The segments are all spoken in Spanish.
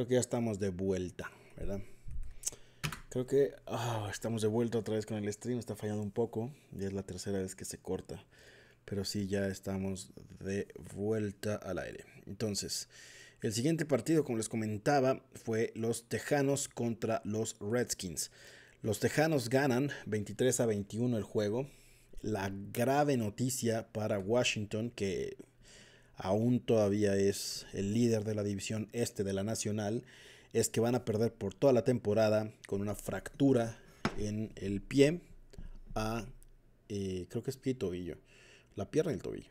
Creo que ya estamos de vuelta, ¿verdad? Creo que ah, estamos de vuelta otra vez con el stream. Está fallando un poco. Ya es la tercera vez que se corta. Pero sí, ya estamos de vuelta al aire. Entonces, el siguiente partido, como les comentaba, fue los Tejanos contra los Redskins. Los Tejanos ganan 23 a 21 el juego. La grave noticia para Washington, que aún todavía es el líder de la división este de la Nacional, es que van a perder por toda la temporada con una fractura en el pie a, eh, creo que es pie y tobillo, la pierna y el tobillo,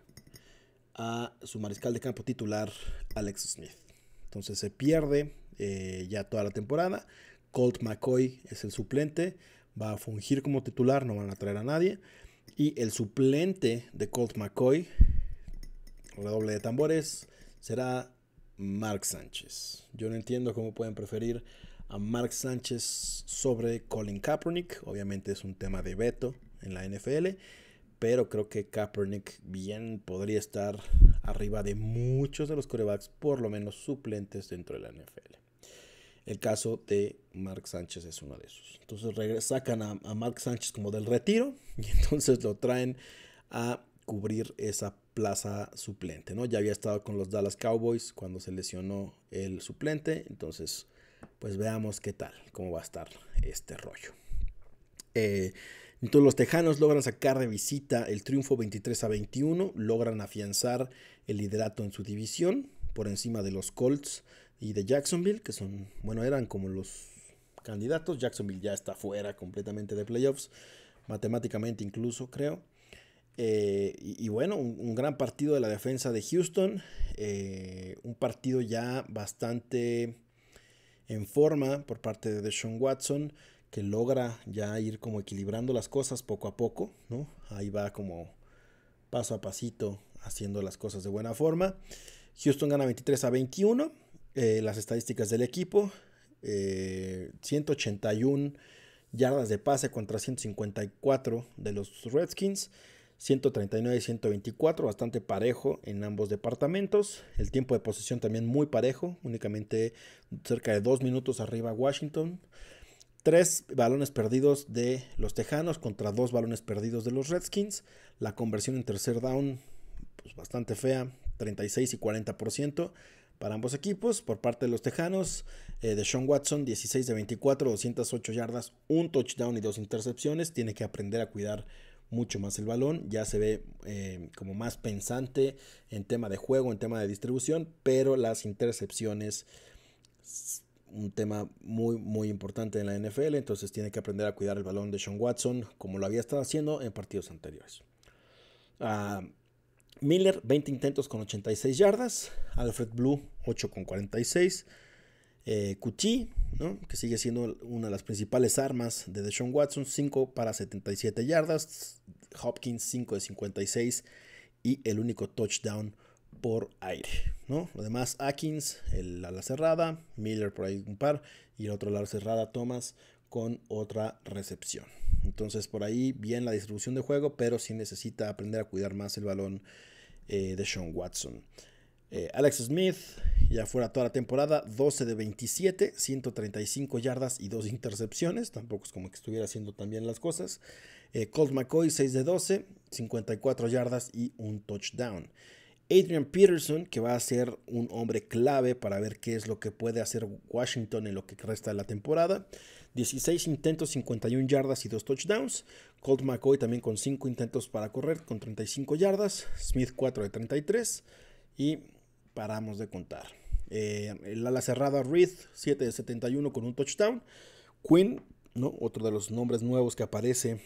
a su mariscal de campo titular, Alex Smith. Entonces se pierde eh, ya toda la temporada. Colt McCoy es el suplente, va a fungir como titular, no van a traer a nadie. Y el suplente de Colt McCoy doble de tambores, será Mark Sánchez. Yo no entiendo cómo pueden preferir a Mark Sánchez sobre Colin Kaepernick. Obviamente es un tema de veto en la NFL, pero creo que Kaepernick bien podría estar arriba de muchos de los corebacks, por lo menos suplentes dentro de la NFL. El caso de Mark Sánchez es uno de esos. Entonces sacan a, a Mark Sánchez como del retiro y entonces lo traen a cubrir esa plaza suplente, ¿no? Ya había estado con los Dallas Cowboys cuando se lesionó el suplente, entonces pues veamos qué tal, cómo va a estar este rollo. Eh, entonces los Tejanos logran sacar de visita el triunfo 23 a 21, logran afianzar el liderato en su división por encima de los Colts y de Jacksonville, que son, bueno, eran como los candidatos. Jacksonville ya está fuera completamente de playoffs, matemáticamente incluso creo. Eh, y, bueno, un, gran partido de la defensa de Houston. Eh, un partido ya bastante en forma por parte de Deshaun Watson, que logra ya ir como equilibrando las cosas poco a poco, ¿no? Ahí va como paso a pasito haciendo las cosas de buena forma. Houston gana 23 a 21. Eh, las estadísticas del equipo. 181 yardas de pase contra 154 de los Redskins. 139 y 124, bastante parejo en ambos departamentos. El tiempo de posesión también muy parejo, únicamente cerca de 2 minutos arriba Washington. Tres balones perdidos de los Tejanos contra dos balones perdidos de los Redskins. La conversión en tercer down, pues bastante fea, 36 y 40% para ambos equipos. Por parte de los Tejanos, eh, de Sean Watson, 16 de 24, 208 yardas, un touchdown y dos intercepciones. Tiene que aprender a cuidar mucho más el balón, ya se ve eh, como más pensante en tema de juego, en tema de distribución, pero las intercepciones un tema muy, muy importante en la NFL. Entonces tiene que aprender a cuidar el balón de Sean Watson, como lo había estado haciendo en partidos anteriores. Ah, Miller, 20 intentos con 86 yardas. Alfred Blue, 8 con 46 eh, que sigue siendo una de las principales armas de Deshaun Watson, 5 para 77 yardas, Hopkins 5 de 56 y el único touchdown por aire. ¿no? Además, Atkins, el ala cerrada, Miller por ahí un par, y el otro ala cerrada, Thomas, con otra recepción. Entonces, por ahí, bien la distribución de juego, pero sí necesita aprender a cuidar más el balón eh, de Sean Watson. Eh, Alex Smith, ya fuera toda la temporada, 12 de 27, 135 yardas y 2 intercepciones. Tampoco es como que estuviera haciendo tan bien las cosas. Eh, Colt McCoy, 6 de 12, 54 yardas y un touchdown. Adrian Peterson, que va a ser un hombre clave para ver qué es lo que puede hacer Washington en lo que resta de la temporada. 16 intentos, 51 yardas y 2 touchdowns. Colt McCoy también con 5 intentos para correr con 35 yardas. Smith 4 de 33. Y paramos de contar. la eh, el ala cerrada Reed, 7 de 71 con un touchdown. Quinn, ¿no? otro de los nombres nuevos que aparece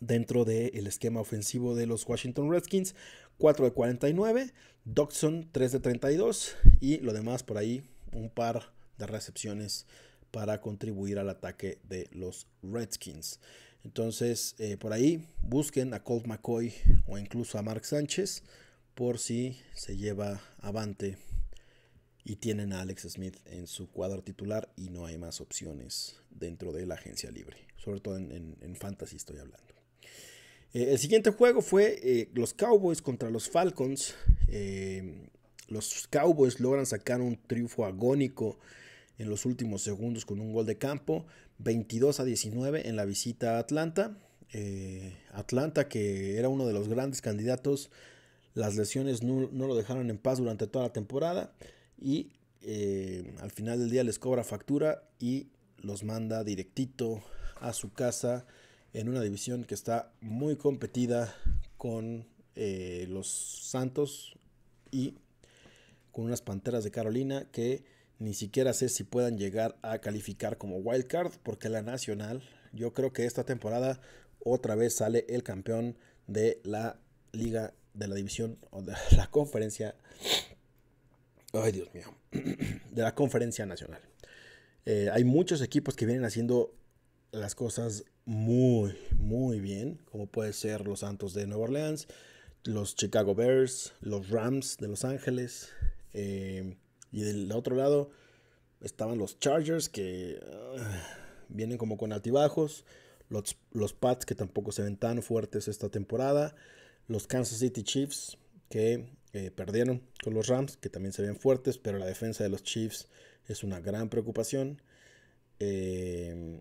dentro del esquema ofensivo de los Washington Redskins, 4 de 49. Dodson, 3 de 32. Y lo demás por ahí, un par de recepciones para contribuir al ataque de los Redskins. Entonces, eh, por ahí busquen a Colt McCoy o incluso a Mark Sánchez por si se lleva avante y tienen a Alex Smith en su cuadro titular y no hay más opciones dentro de la agencia libre. Sobre todo en, fantasy estoy hablando. Eh, el siguiente juego fue eh, los Cowboys contra los Falcons. Eh, los Cowboys logran sacar un triunfo agónico en los últimos segundos con un gol de campo, 22 a 19 en la visita a Atlanta. Atlanta que era uno de los grandes candidatos las lesiones no, lo dejaron en paz durante toda la temporada y eh, al final del día les cobra factura y los manda directito a su casa en una división que está muy competida con eh, los Santos y con unas Panteras de Carolina que ni siquiera sé si puedan llegar a calificar como wild card porque la nacional yo creo que esta temporada otra vez sale el campeón de la Liga de la división o de la conferencia. Ay, Dios mío. De la conferencia nacional. Eh, hay muchos equipos que vienen haciendo las cosas muy, muy bien. Como puede ser los Santos de Nueva Orleans, los Chicago Bears, los Rams de Los Ángeles. Eh, y del otro lado estaban los Chargers que ah, vienen como con altibajos. Los, los Pats que tampoco se ven tan fuertes esta temporada los Kansas City Chiefs, que eh, perdieron con los Rams, que también se ven fuertes, pero la defensa de los Chiefs es una gran preocupación. Eh,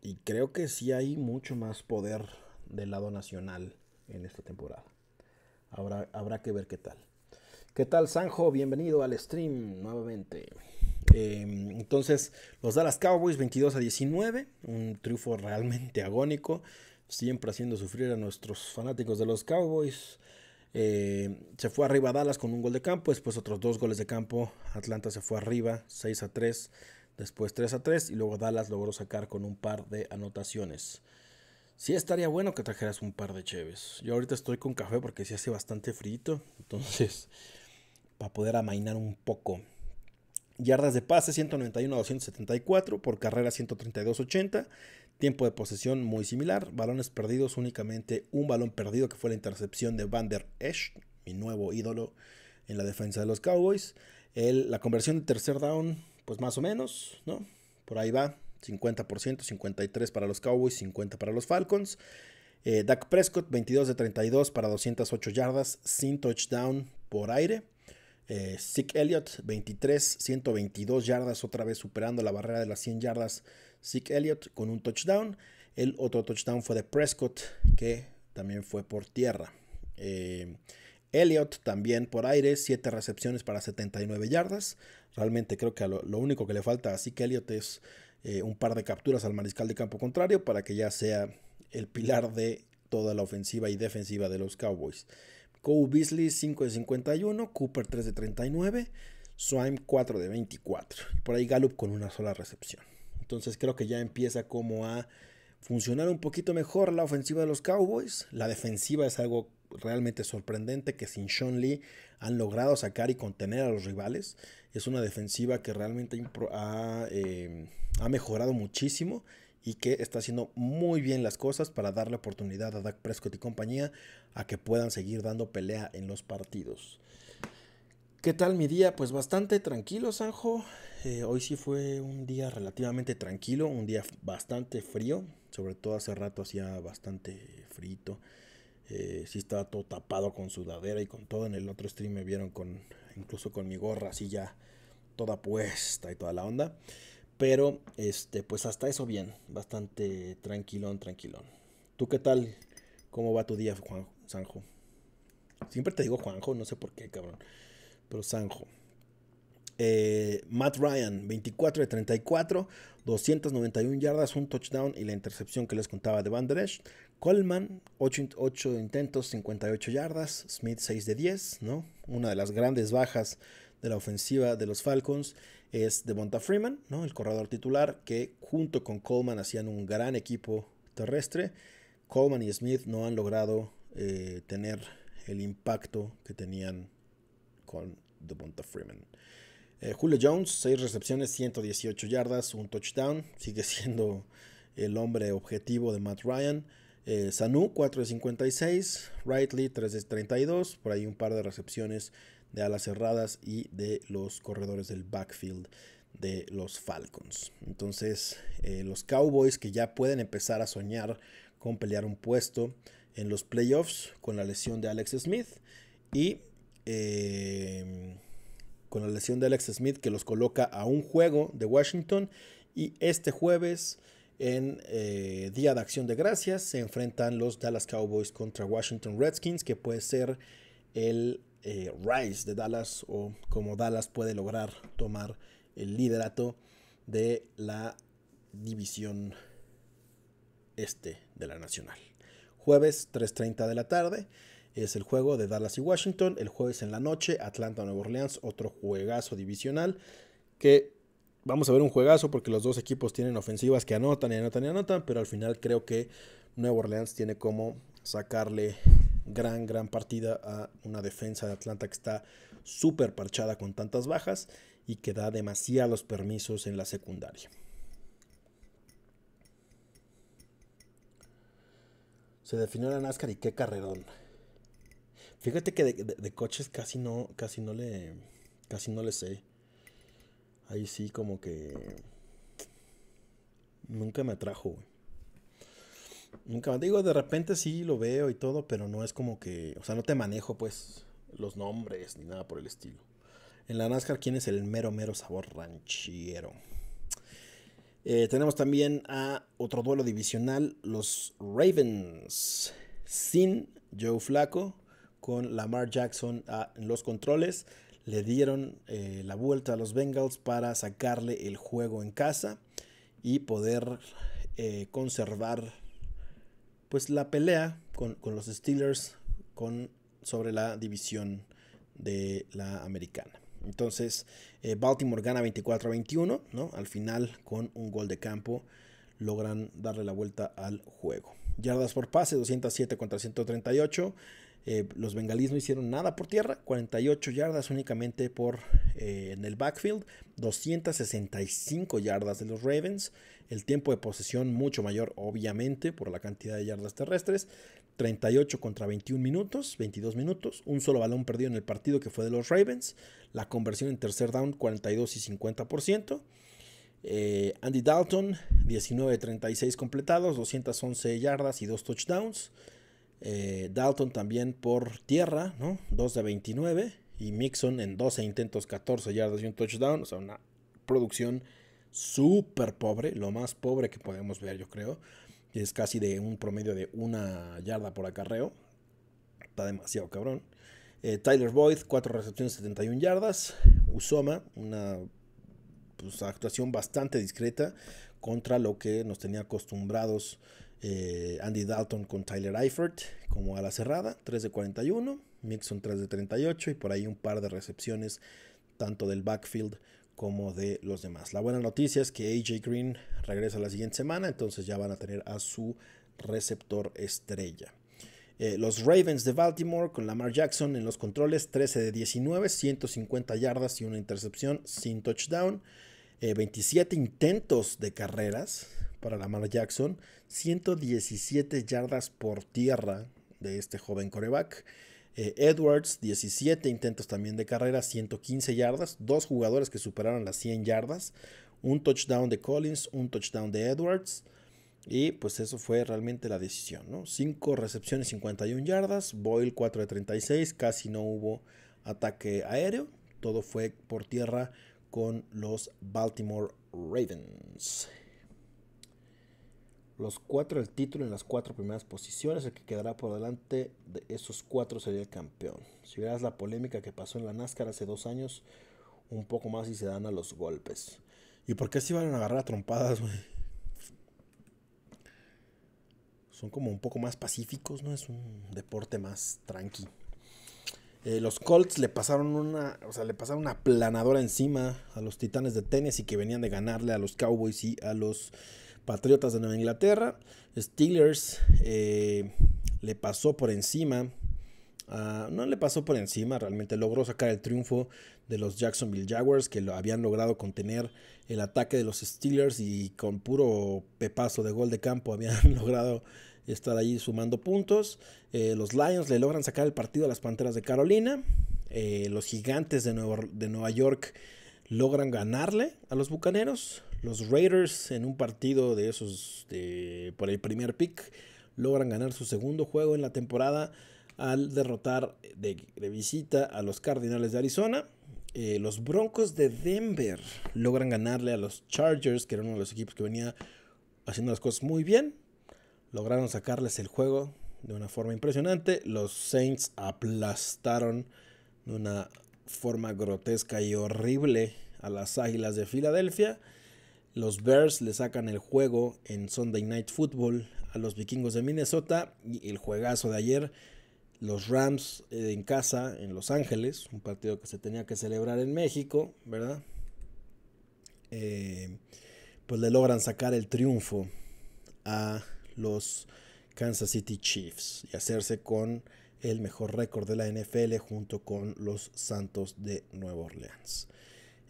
y creo que sí hay mucho más poder del lado nacional en esta temporada. Habrá, habrá que ver qué tal. ¿Qué tal, Sanjo? Bienvenido al stream nuevamente. Em, entonces, los Dallas Cowboys 22 a 19, un triunfo realmente agónico siempre haciendo sufrir a nuestros fanáticos de los Cowboys. Eh, se fue arriba Dallas con un gol de campo, después otros dos goles de campo. Atlanta se fue arriba, 6 a 3, después 3 a 3 y luego Dallas logró sacar con un par de anotaciones. Sí estaría bueno que trajeras un par de cheves. Yo ahorita estoy con café porque sí hace bastante frito, entonces para poder amainar un poco. Yardas de pase 191 a 274 por carrera 132 80. Tiempo de posesión muy similar. Balones perdidos, únicamente un balón perdido que fue la intercepción de Van der Esch, mi nuevo ídolo en la defensa de los Cowboys. la conversión de tercer down, pues más o menos, ¿no? Por ahí va. 50%, 53% para los Cowboys, 50% para los Falcons. Eh, Dak Prescott, 22 de 32 para 208 yardas, sin touchdown por aire. Eh, Zeke Elliott, 23, 122 yardas, otra vez superando la barrera de las 100 yardas Sick Elliott con un touchdown. El otro touchdown fue de Prescott, que también fue por tierra. Eh, Elliott también por aire, siete recepciones para 79 yardas. Realmente creo que lo, único que le falta a Sick Elliott es eh, un par de capturas al mariscal de campo contrario para que ya sea el pilar de toda la ofensiva y defensiva de los Cowboys. Cole Beasley 5 de 51, Cooper 3 de 39, Swim 4 de 24. Por ahí Gallup con una sola recepción. Entonces creo que ya empieza como a funcionar un poquito mejor la ofensiva de los Cowboys. La defensiva es algo realmente sorprendente que sin Sean Lee han logrado sacar y contener a los rivales. Es una defensiva que realmente em, ha, mejorado muchísimo y que está haciendo muy bien las cosas para darle oportunidad a Dak Prescott y compañía a que puedan seguir dando pelea en los partidos. ¿Qué tal mi día? Pues bastante tranquilo, Sanjo. Eh, hoy sí fue un día relativamente tranquilo, un día bastante frío, sobre todo hace rato hacía bastante frito. Eh, sí estaba todo tapado con sudadera y con todo. En el otro stream me vieron con incluso con mi gorra así ya toda puesta y toda la onda. Pero este pues hasta eso bien, bastante tranquilón, tranquilón. ¿Tú qué tal? ¿Cómo va tu día, Juan Sanjo? Siempre te digo Juanjo, no sé por qué, cabrón. Pero Sanjo. Eh, Matt Ryan, 24 de 34, 291 yardas, un touchdown y la intercepción que les contaba de Van Der Esch. Coleman, 8, intentos, 58 yardas. Smith, 6 de 10, ¿no? Una de las grandes bajas de la ofensiva de los Falcons es Devonta Freeman, El corredor titular que junto con Coleman hacían un gran equipo terrestre. Coleman y Smith no han logrado eh, tener el impacto que tenían con Devonta Freeman. Eh, Julio Jones, 6 recepciones, 118 yardas, un touchdown. Sigue siendo el hombre objetivo de Matt Ryan. Eh, Sanu, 4 de 56. Wrightley, 3 de 32. Por ahí un par de recepciones de alas cerradas y de los corredores del backfield de los Falcons. Entonces, eh, los Cowboys que ya pueden empezar a soñar con pelear un puesto en los playoffs con la lesión de Alex Smith y eh, con la lesión de Alex Smith que los coloca a un juego de Washington y este jueves en eh, Día de Acción de Gracias se enfrentan los Dallas Cowboys contra Washington Redskins que puede ser el eh, rise de Dallas o como Dallas puede lograr tomar el liderato de la división este de la nacional. Jueves 3.30 de la tarde es el juego de Dallas y Washington. El jueves en la noche, Atlanta, Nueva Orleans, otro juegazo divisional. Que vamos a ver un juegazo porque los dos equipos tienen ofensivas que anotan y anotan y anotan. Pero al final creo que Nueva Orleans tiene como sacarle gran, gran partida a una defensa de Atlanta que está súper parchada con tantas bajas y que da demasiados permisos en la secundaria. Se definió la NASCAR y qué carrerón. Fíjate que de, coches casi no, casi no le, casi no le sé. Ahí sí como que nunca me atrajo, güey. Nunca, digo, de repente sí lo veo y todo, pero no es como que, o sea, no te manejo pues los nombres ni nada por el estilo. En la NASCAR, ¿quién es el mero, mero sabor ranchero? Eh, tenemos también a otro duelo divisional, los Ravens, sin Joe Flaco con Lamar Jackson ah, en los controles. Le dieron eh, la vuelta a los Bengals para sacarle el juego en casa y poder eh, conservar pues la pelea con, los Steelers con, sobre la división de la americana. Entonces, eh, Baltimore gana 24-21, ¿no? Al final, con un gol de campo, logran darle la vuelta al juego. Yardas por pase, 207 contra 138. Eh, los bengalíes no hicieron nada por tierra, 48 yardas únicamente por eh, en el backfield, 265 yardas de los Ravens, el tiempo de posesión mucho mayor obviamente por la cantidad de yardas terrestres, 38 contra 21 minutos, 22 minutos, un solo balón perdido en el partido que fue de los Ravens, la conversión en tercer down 42 y 50%. Eh, Andy Dalton, 19 de 36 completados, 211 yardas y 2 touchdowns. Eh, Dalton también por tierra, ¿no? 2 de 29. Y Mixon en 12 intentos, 14 yardas y un touchdown. O sea, una producción súper pobre, lo más pobre que podemos ver, yo creo. Es casi de un promedio de una yarda por acarreo. Está demasiado cabrón. Eh, Tyler Boyd, 4 recepciones, 71 yardas. Usoma, una pues, actuación bastante discreta contra lo que nos tenía acostumbrados eh, Andy Dalton con Tyler Eifert como a la cerrada, 3 de 41, Mixon 3 de 38 y por ahí un par de recepciones tanto del backfield como de los demás. La buena noticia es que AJ Green regresa la siguiente semana, entonces ya van a tener a su receptor estrella. Eh, los Ravens de Baltimore con Lamar Jackson en los controles 13 de 19, 150 yardas y una intercepción sin touchdown. 27 eh, intentos de carreras, para Lamar Jackson, 117 yardas por tierra de este joven coreback. Eh, Edwards, 17 intentos también de carrera, 115 yardas, dos jugadores que superaron las 100 yardas, un touchdown de Collins, un touchdown de Edwards. Y pues eso fue realmente la decisión, ¿no? 5 recepciones, 51 yardas, Boyle 4 de 36, casi no hubo ataque aéreo, todo fue por tierra con los Baltimore Ravens los cuatro el título en las cuatro primeras posiciones. El que quedará por delante de esos cuatro sería el campeón. Si vieras la polémica que pasó en la NASCAR hace dos años, un poco más y se dan a los golpes. ¿Y por qué se iban a agarrar trompadas, Son como un poco más pacíficos, ¿no? Es un deporte más tranqui. Eh, los Colts le pasaron una, o sea, le pasaron una planadora encima a los Titanes de y que venían de ganarle a los Cowboys y a los Patriotas de Nueva Inglaterra. Steelers eh, le pasó por encima. Ah, no le pasó por encima, realmente logró sacar el triunfo de los Jacksonville Jaguars que lo habían logrado contener el ataque de los Steelers y con puro pepazo de gol de campo habían logrado estar ahí sumando puntos. Eh, los Lions le logran sacar el partido a las Panteras de Carolina. Eh, los Gigantes de de Nueva York logran ganarle a los Bucaneros. Los Raiders en un partido de esos por el primer pick logran ganar su segundo juego en la temporada al derrotar de, visita a los Cardinales de Arizona. Eh, los Broncos de Denver logran ganarle a los Chargers, que era uno de los equipos que venía haciendo las cosas muy bien. Lograron sacarles el juego de una forma impresionante. Los Saints aplastaron de una forma grotesca y horrible a las Águilas de Filadelfia. Los Bears le sacan el juego en Sunday Night Football a los vikingos de Minnesota y el juegazo de ayer, los Rams eh, en casa en Los Ángeles, un partido que se tenía que celebrar en México, ¿verdad? Eh, pues le logran sacar el triunfo a los Kansas City Chiefs y hacerse con el mejor récord de la NFL junto con los Santos de Nueva Orleans.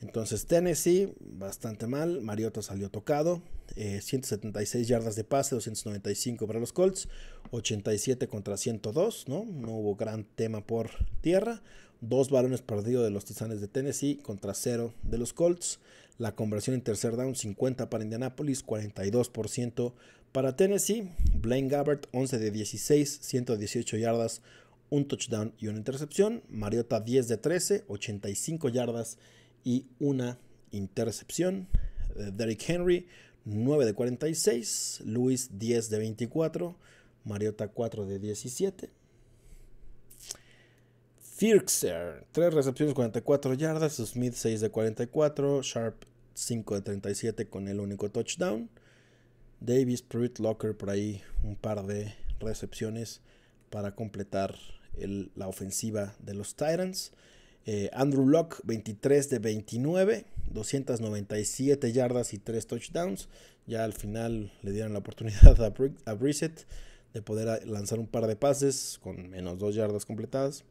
Entonces Tennessee, bastante mal. Mariota salió tocado. 176 eh, yardas de pase, 295 para los Colts. 87 contra 102, ¿no? No hubo gran tema por tierra. Dos balones perdidos de los Tizanes de Tennessee contra 0 de los Colts. La conversión en tercer down 50 para Indianapolis, 42% para Tennessee. Blaine Gabbert 11 de 16, 118 yardas, un touchdown y una intercepción. Mariota 10 de 13, 85 yardas y una intercepción. Derrick Henry, 9 de 46. Luis, 10 de 24. Mariota, 4 de 17. Firxer, 3 recepciones, 44 yardas. Smith, 6 de 44. Sharp, 5 de 37 con el único touchdown. Davis, Pruitt, Locker, por ahí un par de recepciones para completar la ofensiva de los Titans. Eh, Andrew Locke, 23 de 29, 297 yardas y 3 touchdowns. Ya al final le dieron la oportunidad a, Brissett de poder lanzar un par de pases con menos 2 yardas completadas.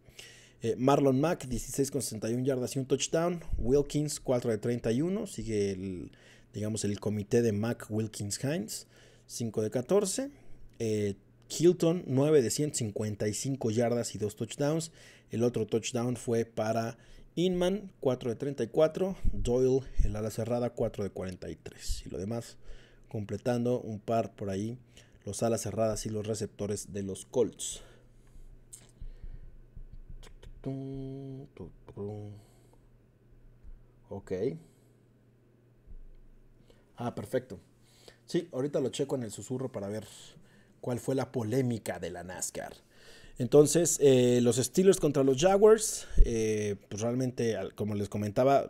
Eh, Marlon Mack, 16 con 61 yardas y un touchdown. Wilkins, 4 de 31. Sigue el, digamos, el comité de Mack, Wilkins, Hines, 5 de 14. Hilton, 9 de 155 yardas y 2 touchdowns. El otro touchdown fue para Inman, 4 de 34. Doyle, el ala cerrada, 4 de 43. Y lo demás, completando un par por ahí, los alas cerradas y los receptores de los Colts. Ok. Ah, perfecto. Sí, ahorita lo checo en el susurro para ver cuál fue la polémica de la NASCAR. Entonces, eh, los Steelers contra los Jaguars, eh, pues realmente, como les comentaba,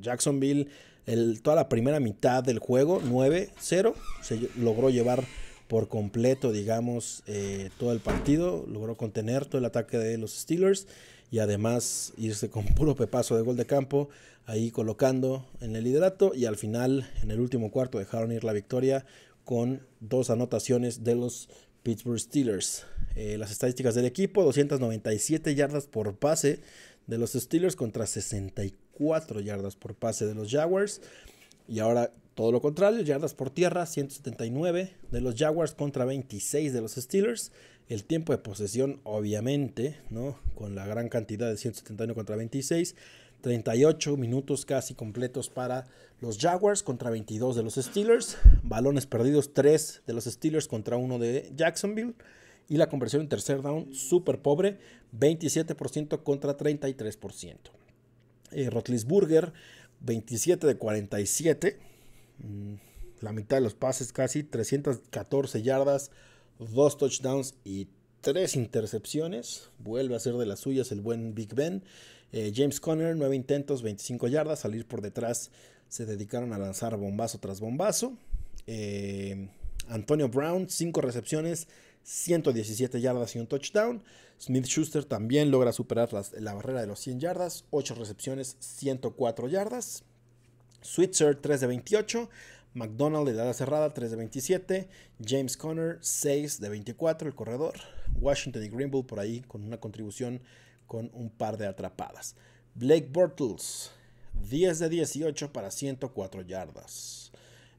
Jacksonville, el, toda la primera mitad del juego, 9-0, se logró llevar por completo, digamos, eh, todo el partido, logró contener todo el ataque de los Steelers y además irse con puro pepazo de gol de campo, ahí colocando en el liderato y al final, en el último cuarto, dejaron ir la victoria con dos anotaciones de los Pittsburgh Steelers. Eh, las estadísticas del equipo, 297 yardas por pase de los Steelers contra 64 yardas por pase de los Jaguars. Y ahora todo lo contrario, yardas por tierra, 179 de los Jaguars contra 26 de los Steelers. El tiempo de posesión, obviamente, ¿no? Con la gran cantidad de 171 contra 26. 38 minutos casi completos para los Jaguars contra 22 de los Steelers. Balones perdidos 3 de los Steelers contra 1 de Jacksonville. Y la conversión en tercer down súper pobre, 27% contra 33%. Eh, Rotlisburger, 27 de 47. Mm, la mitad de los pases casi, 314 yardas, 2 touchdowns y 3 intercepciones. Vuelve a ser de las suyas el buen Big Ben. Eh, James Conner, 9 intentos, 25 yardas, salir por detrás, se dedicaron a lanzar bombazo tras bombazo. Eh, Antonio Brown, 5 recepciones, 117 yardas y un touchdown. Smith Schuster también logra superar la barrera de los 100 yardas, 8 recepciones, 104 yardas. Switzer 3 de 28, McDonald de dada cerrada 3 de 27, James Conner 6 de 24, el corredor, Washington y Greenville por ahí con una contribución con un par de atrapadas. Blake Bortles, 10 de 18 para 104 yardas.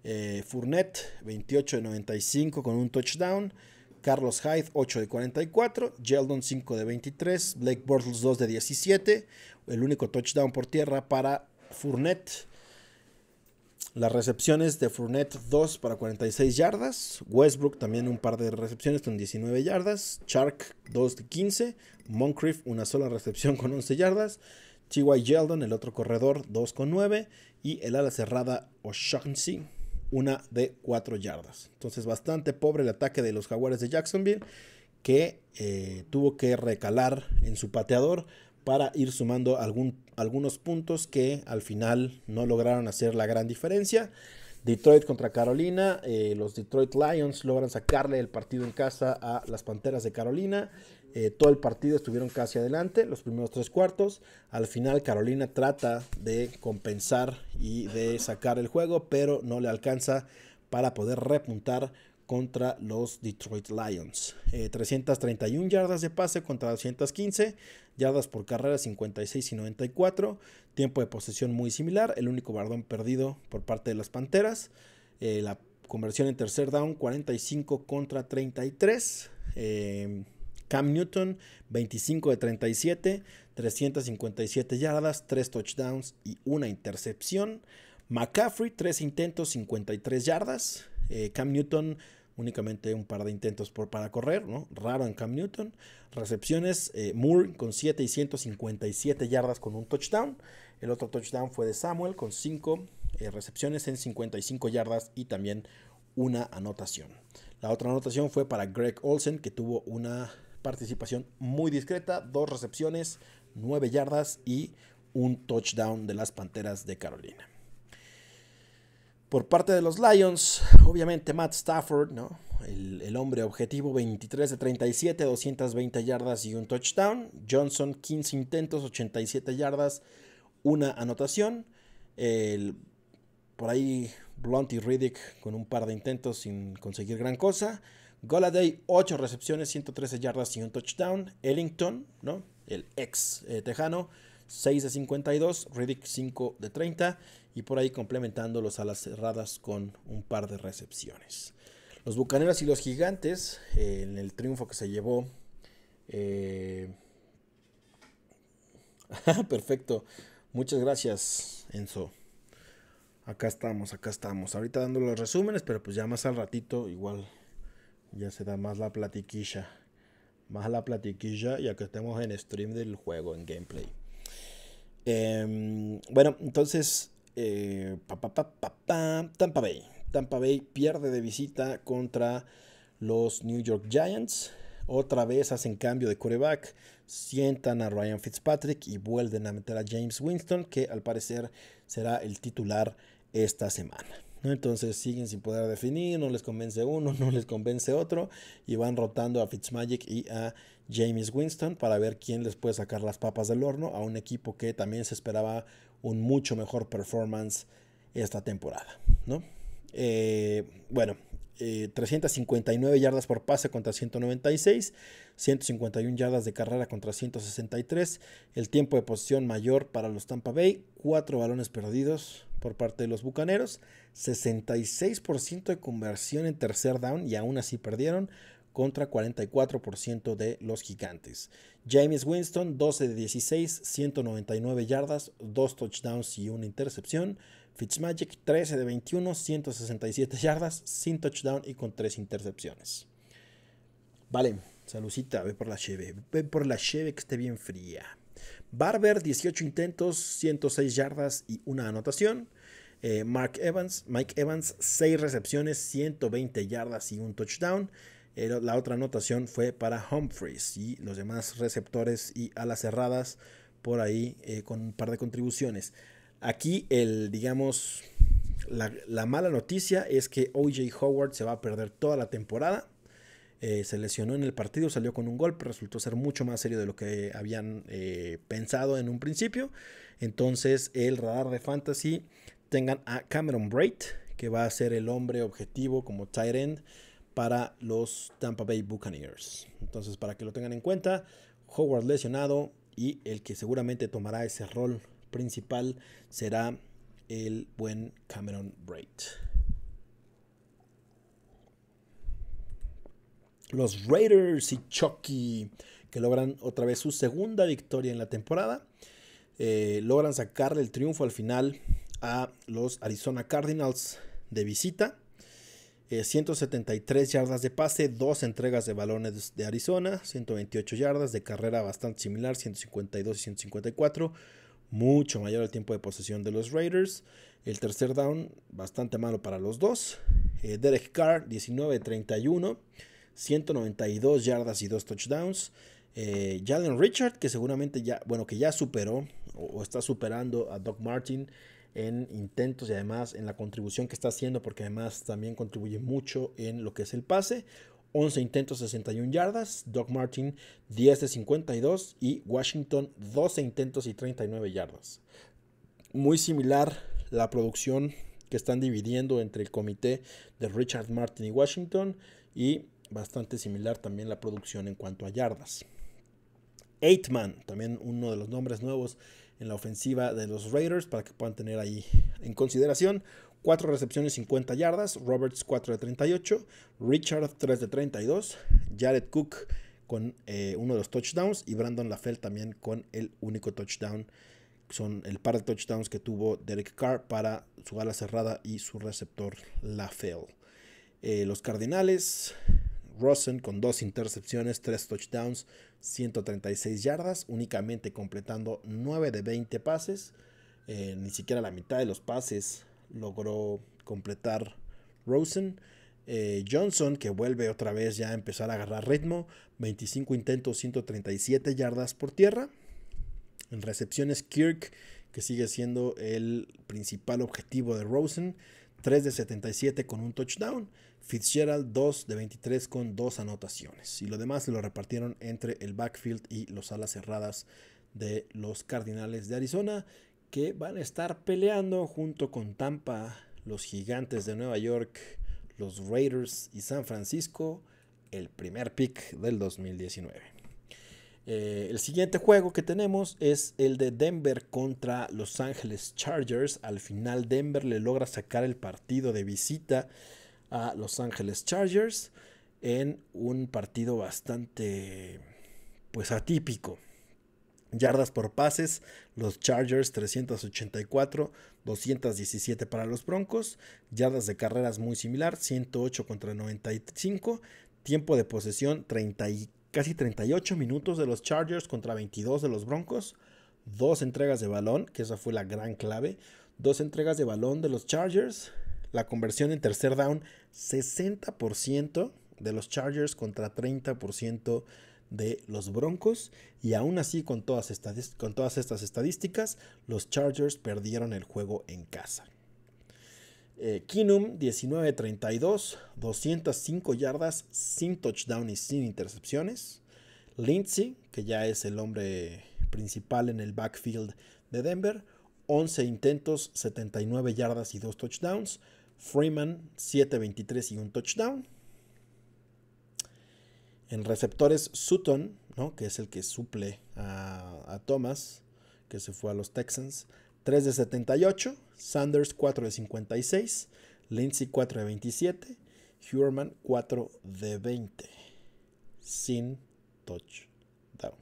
Eh, Fournette, 28 de 95 con un touchdown. Carlos Hyde 8 de 44, Geldon 5 de 23, Blake Bortles 2 de 17, el único touchdown por tierra para Fournette. Las recepciones de Fournette 2 para 46 yardas, Westbrook también un par de recepciones con 19 yardas, Shark 2 de 15, Moncrief, una sola recepción con 11 yardas. T.Y. Yeldon, el otro corredor, 2 con 9. Y el ala cerrada O'Shaughnessy, una de 4 yardas. Entonces, bastante pobre el ataque de los Jaguares de Jacksonville, que eh, tuvo que recalar en su pateador para ir sumando algún, algunos puntos que al final no lograron hacer la gran diferencia. Detroit contra Carolina, eh, los Detroit Lions logran sacarle el partido en casa a las Panteras de Carolina. Eh, todo el partido estuvieron casi adelante, los primeros tres cuartos. Al final Carolina trata de compensar y de sacar el juego, pero no le alcanza para poder repuntar contra los Detroit Lions. 331 eh, yardas de pase contra 215, yardas por carrera 56 y 94, tiempo de posesión muy similar, el único bardón perdido por parte de las Panteras, eh, la conversión en tercer down 45 contra 33. Eh, Cam Newton, 25 de 37, 357 yardas, 3 touchdowns y una intercepción. McCaffrey, 3 intentos, 53 yardas. Eh, Cam Newton, únicamente un par de intentos por, para correr, ¿no? Raro en Cam Newton. Recepciones, eh, Moore con 7 y 157 yardas con un touchdown. El otro touchdown fue de Samuel con 5 eh, recepciones en 55 yardas y también una anotación. La otra anotación fue para Greg Olsen, que tuvo una participación muy discreta, dos recepciones, nueve yardas y un touchdown de las Panteras de Carolina. Por parte de los Lions, obviamente Matt Stafford, ¿no? el, hombre objetivo, 23 de 37, 220 yardas y un touchdown. Johnson, 15 intentos, 87 yardas, una anotación. por ahí Blount y Riddick con un par de intentos sin conseguir gran cosa. Goladay, 8 recepciones, 113 yardas y un touchdown. Ellington, ¿no? El ex eh, tejano, 6 de 52. Riddick, 5 de 30. Y por ahí complementando los alas cerradas con un par de recepciones. Los Bucaneros y los Gigantes, eh, en el triunfo que se llevó. Eh, ah, perfecto. Muchas gracias, Enzo. Acá estamos, acá estamos. Ahorita dando los resúmenes, pero pues ya más al ratito igual ya se da más la platiquilla. Más la platiquilla ya que estamos en stream del juego, en gameplay. Em, bueno, entonces, eh, Tampa Bay. Tampa Bay pierde de visita contra los New York Giants. Otra vez hacen cambio de coreback, sientan a Ryan Fitzpatrick y vuelven a meter a James Winston, que al parecer será el titular esta semana. Entonces siguen sin poder definir, no les convence uno, no les convence otro y van rotando a Fitzmagic y a James Winston para ver quién les puede sacar las papas del horno a un equipo que también se esperaba un mucho mejor performance esta temporada, eh, bueno, 359 eh, yardas por pase contra 196, 151 yardas de carrera contra 163, el tiempo de posición mayor para los Tampa Bay, 4 balones perdidos, por parte de los Bucaneros, 66% de conversión en tercer down y aún así perdieron contra 44% de los gigantes. James Winston, 12 de 16, 199 yardas, 2 touchdowns y una intercepción. Fitzmagic, 13 de 21, 167 yardas, sin touchdown y con 3 intercepciones. Vale, saludita ve por la cheve, ve por la cheve que esté bien fría. Barber, 18 intentos, 106 yardas y una anotación. Eh, Mark Evans, Mike Evans, 6 recepciones, 120 yardas y un touchdown. Eh, la otra anotación fue para Humphreys y los demás receptores y alas cerradas por ahí eh, con un par de contribuciones. Aquí el, digamos, la, la mala noticia es que OJ Howard se va a perder toda la temporada. Eh, se lesionó en el partido, salió con un golpe, resultó ser mucho más serio de lo que habían eh, pensado en un principio. Entonces el radar de fantasy tengan a Cameron Braid, que va a ser el hombre objetivo como tight end para los Tampa Bay Buccaneers. Entonces para que lo tengan en cuenta, Howard lesionado y el que seguramente tomará ese rol principal será el buen Cameron Braid. Los Raiders y Chucky, que logran otra vez su segunda victoria en la temporada, eh, logran sacarle el triunfo al final a los Arizona Cardinals de visita. 173 eh, yardas de pase, dos entregas de balones de Arizona, 128 yardas de carrera bastante similar, 152 y 154. Mucho mayor el tiempo de posesión de los Raiders. El tercer down, bastante malo para los dos. Eh, Derek Carr, 19-31. 192 yardas y 2 touchdowns. Eh, Jalen Richard, que seguramente ya, bueno, que ya superó o, está superando a Doc Martin en intentos y además en la contribución que está haciendo, porque además también contribuye mucho en lo que es el pase. 11 intentos, 61 yardas. Doc Martin, 10 de 52. Y Washington, 12 intentos y 39 yardas. Muy similar la producción que están dividiendo entre el comité de Richard Martin y Washington. Y bastante similar también la producción en cuanto a yardas. Eightman, también uno de los nombres nuevos en la ofensiva de los Raiders para que puedan tener ahí en consideración. Cuatro recepciones, 50 yardas. Roberts 4 de 38. Richard 3 de 32. Jared Cook con eh, uno de los touchdowns. Y Brandon LaFell también con el único touchdown. Son el par de touchdowns que tuvo Derek Carr para su gala cerrada y su receptor LaFell. Eh, los Cardinales Rosen con dos intercepciones, tres touchdowns, 136 yardas, únicamente completando 9 de 20 pases. Eh, ni siquiera la mitad de los pases logró completar Rosen. Eh, Johnson, que vuelve otra vez ya a empezar a agarrar ritmo, 25 intentos, 137 yardas por tierra. En recepciones, Kirk, que sigue siendo el principal objetivo de Rosen, 3 de 77 con un touchdown. Fitzgerald 2 de 23 con dos anotaciones. Y lo demás lo repartieron entre el backfield y los alas cerradas de los Cardinales de Arizona, que van a estar peleando junto con Tampa, los Gigantes de Nueva York, los Raiders y San Francisco el primer pick del 2019. Eh, el siguiente juego que tenemos es el de Denver contra Los Ángeles Chargers. Al final Denver le logra sacar el partido de visita a Los Ángeles Chargers en un partido bastante pues atípico. Yardas por pases, los Chargers 384, 217 para los Broncos, yardas de carreras muy similar, 108 contra 95, tiempo de posesión 34 casi 38 minutos de los Chargers contra 22 de los Broncos, dos entregas de balón, que esa fue la gran clave, dos entregas de balón de los Chargers, la conversión en tercer down 60% de los Chargers contra 30% de los Broncos y aún así con todas, estas, con todas estas estadísticas los Chargers perdieron el juego en casa. Eh, Keenum, Kinum, 19-32, 205 yardas, sin touchdown y sin intercepciones. Lindsey, que ya es el hombre principal en el backfield de Denver, 11 intentos, 79 yardas y 2 touchdowns. Freeman, 7-23 y 1 touchdown. En receptores, Sutton, ¿no? que es el que suple a Thomas, que se fue a los Texans, 3 de 78, Sanders 4 de 56, Lindsay 4 de 27, Hurman 4 de 20. Sin touchdown.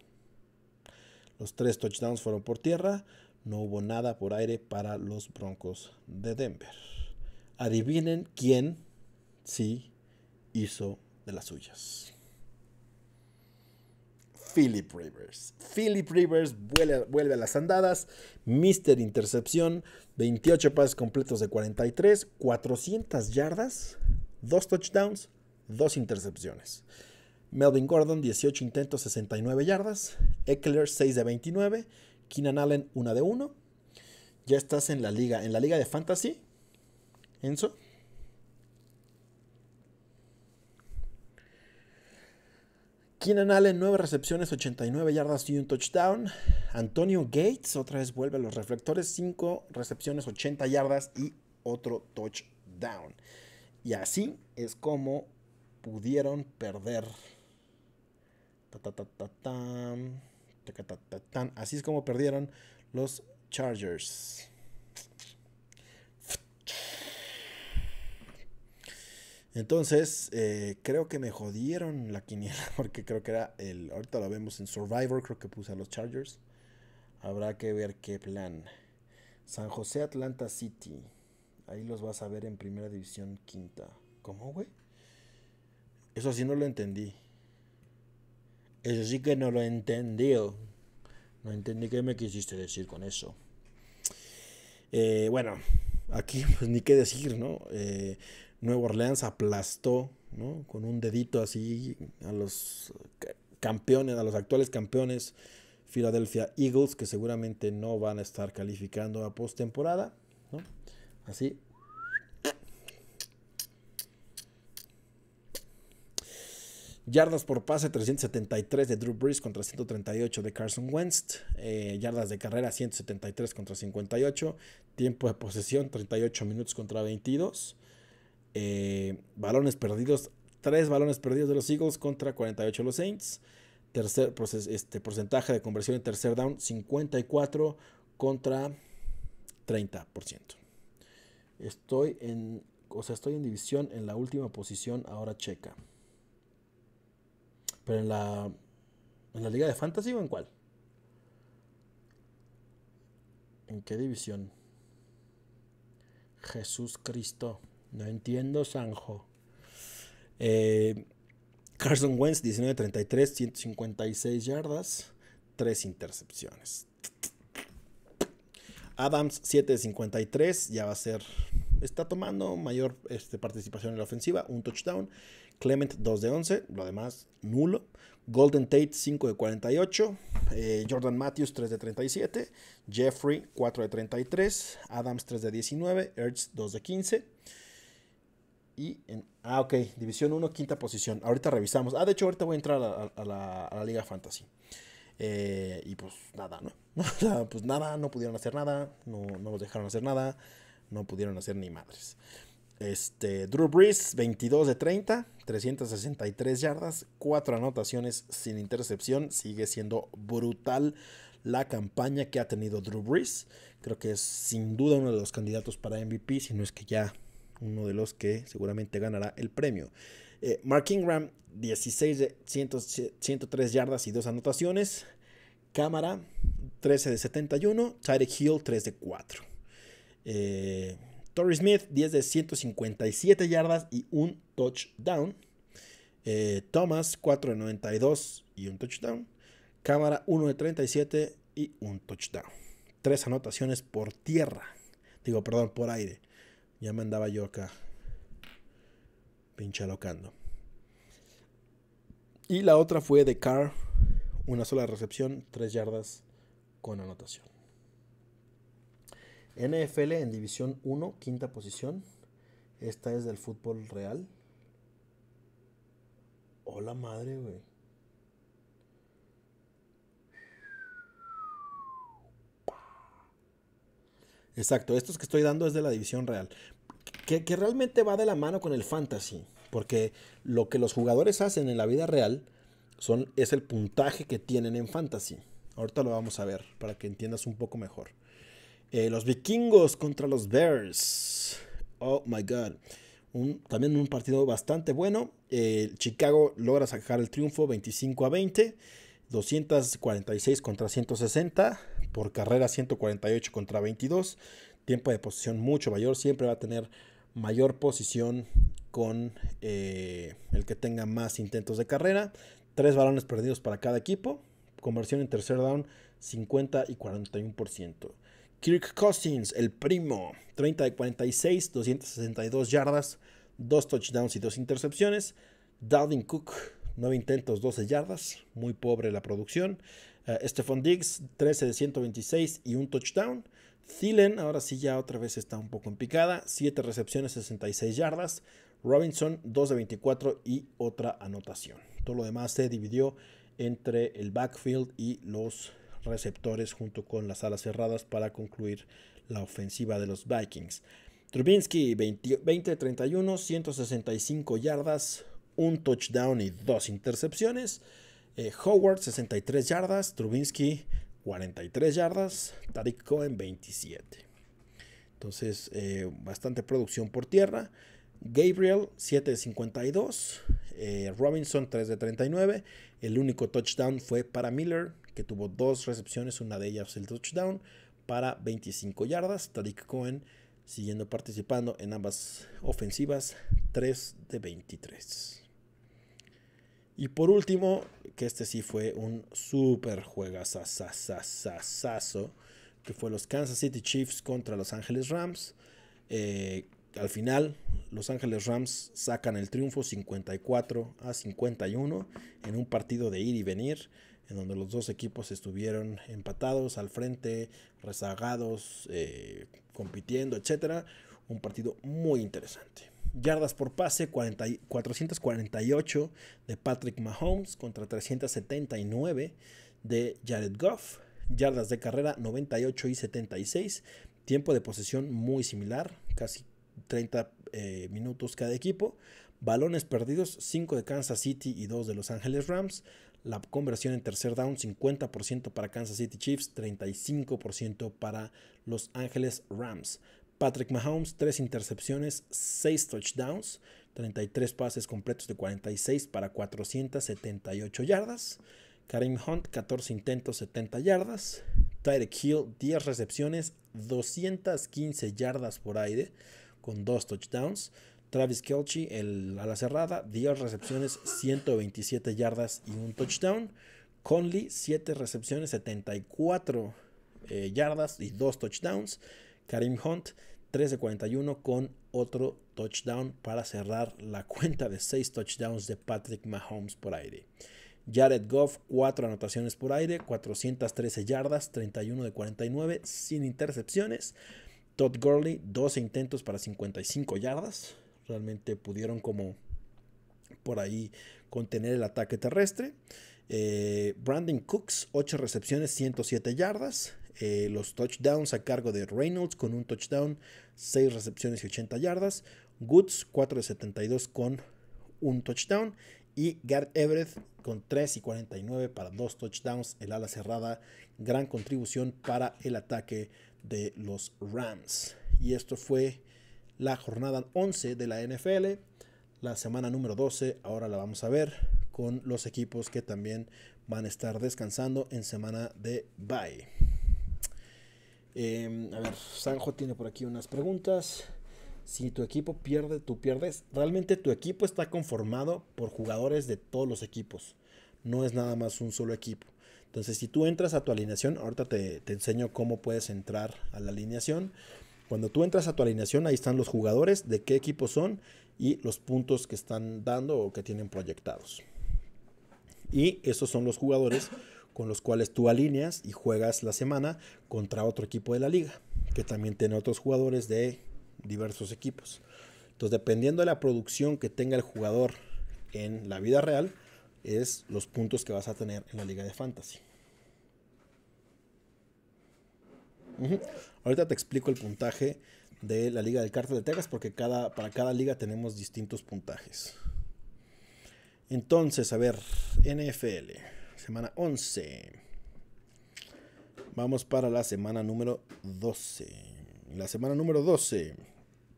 Los tres touchdowns fueron por tierra, no hubo nada por aire para los Broncos de Denver. Adivinen quién sí hizo de las suyas. Philip Rivers. Philip Rivers vuelve, a las andadas. Mister Intercepción. 28 pases completos de 43. 400 yardas. 2 touchdowns. 2 intercepciones. Melvin Gordon, 18 intentos, 69 yardas. Eckler, 6 de 29. Keenan Allen, 1 de 1. Ya estás en la liga. En la liga de fantasy. Enzo. Keenan Allen, 9 recepciones, 89 yardas y un touchdown. Antonio Gates, otra vez vuelve a los reflectores, 5 recepciones, 80 yardas y otro touchdown. Y así es como pudieron perder. Así es como perdieron los Chargers. Entonces, eh, creo que me jodieron la quiniela porque creo que era el. Ahorita lo vemos en Survivor, creo que puse a los Chargers. Habrá que ver qué plan. San José Atlanta City. Ahí los vas a ver en primera división quinta. ¿Cómo, güey? Eso sí no lo entendí. Eso sí que no lo entendí. No entendí qué me quisiste decir con eso. Eh, bueno, aquí pues ni qué decir, ¿no? Eh, Nueva Orleans aplastó, Con un dedito así a los campeones, a los actuales campeones, Philadelphia Eagles, que seguramente no van a estar calificando a postemporada, ¿no? Así. Yardas por pase 373 de Drew Brees contra 138 de Carson Wentz. Eh, yardas de carrera 173 contra 58. Tiempo de posesión 38 minutos contra 22. Eh, balones perdidos, 3 balones perdidos de los Eagles contra 48 de los Saints. Tercer este, porcentaje de conversión en tercer down, 54 contra 30%. Estoy en, o sea, estoy en división en la última posición, ahora checa. Pero en la, en la liga de fantasy o en cuál? ¿En qué división? Jesús Cristo. No entiendo, Sanjo. Eh, Carson Wentz, 19-33, 156 yardas, 3 intercepciones. Adams, 7-53, de ya va a ser. Está tomando mayor este, participación en la ofensiva, un touchdown. Clement, 2 de 11, lo demás, nulo. Golden Tate 5 de 48, eh, Jordan Matthews 3 de 37, Jeffrey 4 de 33, Adams 3 de 19, Ertz 2 de 15 en, ah, ok, División 1, quinta posición. Ahorita revisamos. Ah, de hecho, ahorita voy a entrar a, la, Liga Fantasy. Eh, y pues nada, ¿no? pues nada, no pudieron hacer nada. No, no los dejaron hacer nada. No pudieron hacer ni madres. Este, Drew Brees, 22 de 30, 363 yardas, 4 anotaciones sin intercepción. Sigue siendo brutal la campaña que ha tenido Drew Brees. Creo que es sin duda uno de los candidatos para MVP, si no es que ya uno de los que seguramente ganará el premio. Eh, Mark Ingram, 16 de 103 yardas y dos anotaciones. Cámara, 13 de 71. Tyreek Hill, 3 de 4. Eh, Torrey Smith, 10 de 157 yardas y un touchdown. Eh, Thomas, 4 de 92 y un touchdown. Cámara, 1 de 37 y un touchdown. Tres anotaciones por tierra. Digo, perdón, por aire. Ya me andaba yo acá pinchalocando. Y la otra fue de Carr, una sola recepción, tres yardas con anotación. NFL en División 1, quinta posición. Esta es del fútbol real. Hola madre, güey. Exacto, estos que estoy dando es de la división real que, realmente va de la mano con el fantasy, porque lo que los jugadores hacen en la vida real son, es el puntaje que tienen en fantasy. Ahorita lo vamos a ver para que entiendas un poco mejor. Eh, los vikingos contra los Bears. Oh my god. Un, también un partido bastante bueno. Eh, Chicago logra sacar el triunfo 25 a 20. 246 contra 160. Por carrera 148 contra 22 tiempo de posición mucho mayor, siempre va a tener mayor posición con eh, el que tenga más intentos de carrera. Tres balones perdidos para cada equipo. Conversión en tercer down 50 y 41%. Kirk Cousins, el primo, 30 de 46, 262 yardas, dos touchdowns y dos intercepciones. Dalvin Cook, 9 intentos, 12 yardas, muy pobre la producción. Stefan eh, Stephon Diggs, 13 de 126 y un touchdown. Thielen ahora sí ya otra vez está un poco en picada, 7 recepciones, 66 yardas. Robinson 2 de 24 y otra anotación. Todo lo demás se dividió entre el backfield y los receptores junto con las alas cerradas para concluir la ofensiva de los Vikings. Trubinsky 20-31, 165 yardas, un touchdown y dos intercepciones. Eh, Howard 63 yardas, Trubinsky 43 yardas, Tariq Cohen 27. Entonces, eh, bastante producción por tierra. Gabriel 7 de 52, eh, Robinson 3 de 39. El único touchdown fue para Miller, que tuvo dos recepciones, una de ellas el touchdown, para 25 yardas. Tariq Cohen siguiendo participando en ambas ofensivas, 3 de 23. Y por último, que este sí fue un super juegazo, que fue los Kansas City Chiefs contra Los Ángeles Rams. Eh, al final, Los Ángeles Rams sacan el triunfo 54 a 51 en un partido de ir y venir, en donde los dos equipos estuvieron empatados al frente, rezagados, eh, compitiendo, etc. Un partido muy interesante. Yardas por pase, 448 de Patrick Mahomes contra 379 de Jared Goff. Yardas de carrera, 98 y 76. Tiempo de posesión muy similar, casi 30 eh, minutos cada equipo. Balones perdidos, 5 de Kansas City y 2 de Los Ángeles Rams. La conversión en tercer down, 50% para Kansas City Chiefs, 35% para Los Ángeles Rams. Patrick Mahomes, 3 intercepciones, 6 touchdowns, 33 pases completos de 46 para 478 yardas. Karim Hunt, 14 intentos, 70 yardas. Tyreek Hill, 10 recepciones, 215 yardas por aire, con 2 touchdowns. Travis Kelce, a la cerrada, 10 recepciones, 127 yardas y un touchdown. Conley, 7 recepciones, 74 eh, yardas y 2 touchdowns. Karim Hunt, 3 de 41 con otro touchdown para cerrar la cuenta de 6 touchdowns de Patrick Mahomes por aire. Jared Goff, 4 anotaciones por aire, 413 yardas, 31 de 49, sin intercepciones. Todd Gurley, 12 intentos para 55 yardas. Realmente pudieron como por ahí contener el ataque terrestre. Eh, Brandon Cooks, 8 recepciones, 107 yardas. Eh, los touchdowns a cargo de Reynolds con un touchdown, 6 recepciones y 80 yardas. Goods 4 de 72 con un touchdown. Y Garrett Everett con 3 y 49 para dos touchdowns. El ala cerrada, gran contribución para el ataque de los Rams. Y esto fue la jornada 11 de la NFL. La semana número 12, ahora la vamos a ver con los equipos que también van a estar descansando en semana de bye. Em, a ver, Sanjo tiene por aquí unas preguntas. Si tu equipo pierde, tú pierdes. Realmente tu equipo está conformado por jugadores de todos los equipos. No es nada más un solo equipo. Entonces, si tú entras a tu alineación, ahorita te, te enseño cómo puedes entrar a la alineación. Cuando tú entras a tu alineación, ahí están los jugadores, de qué equipo son y los puntos que están dando o que tienen proyectados. Y esos son los jugadores con los cuales tú alineas y juegas la semana contra otro equipo de la liga, que también tiene otros jugadores de diversos equipos. Entonces, dependiendo de la producción que tenga el jugador en la vida real, es los puntos que vas a tener en la liga de fantasy. Ahorita te explico el puntaje de la liga de cartas de Texas porque cada, para cada liga tenemos distintos puntajes. Entonces, a ver, NFL. Semana 11. Vamos para la semana número 12. La semana número 12.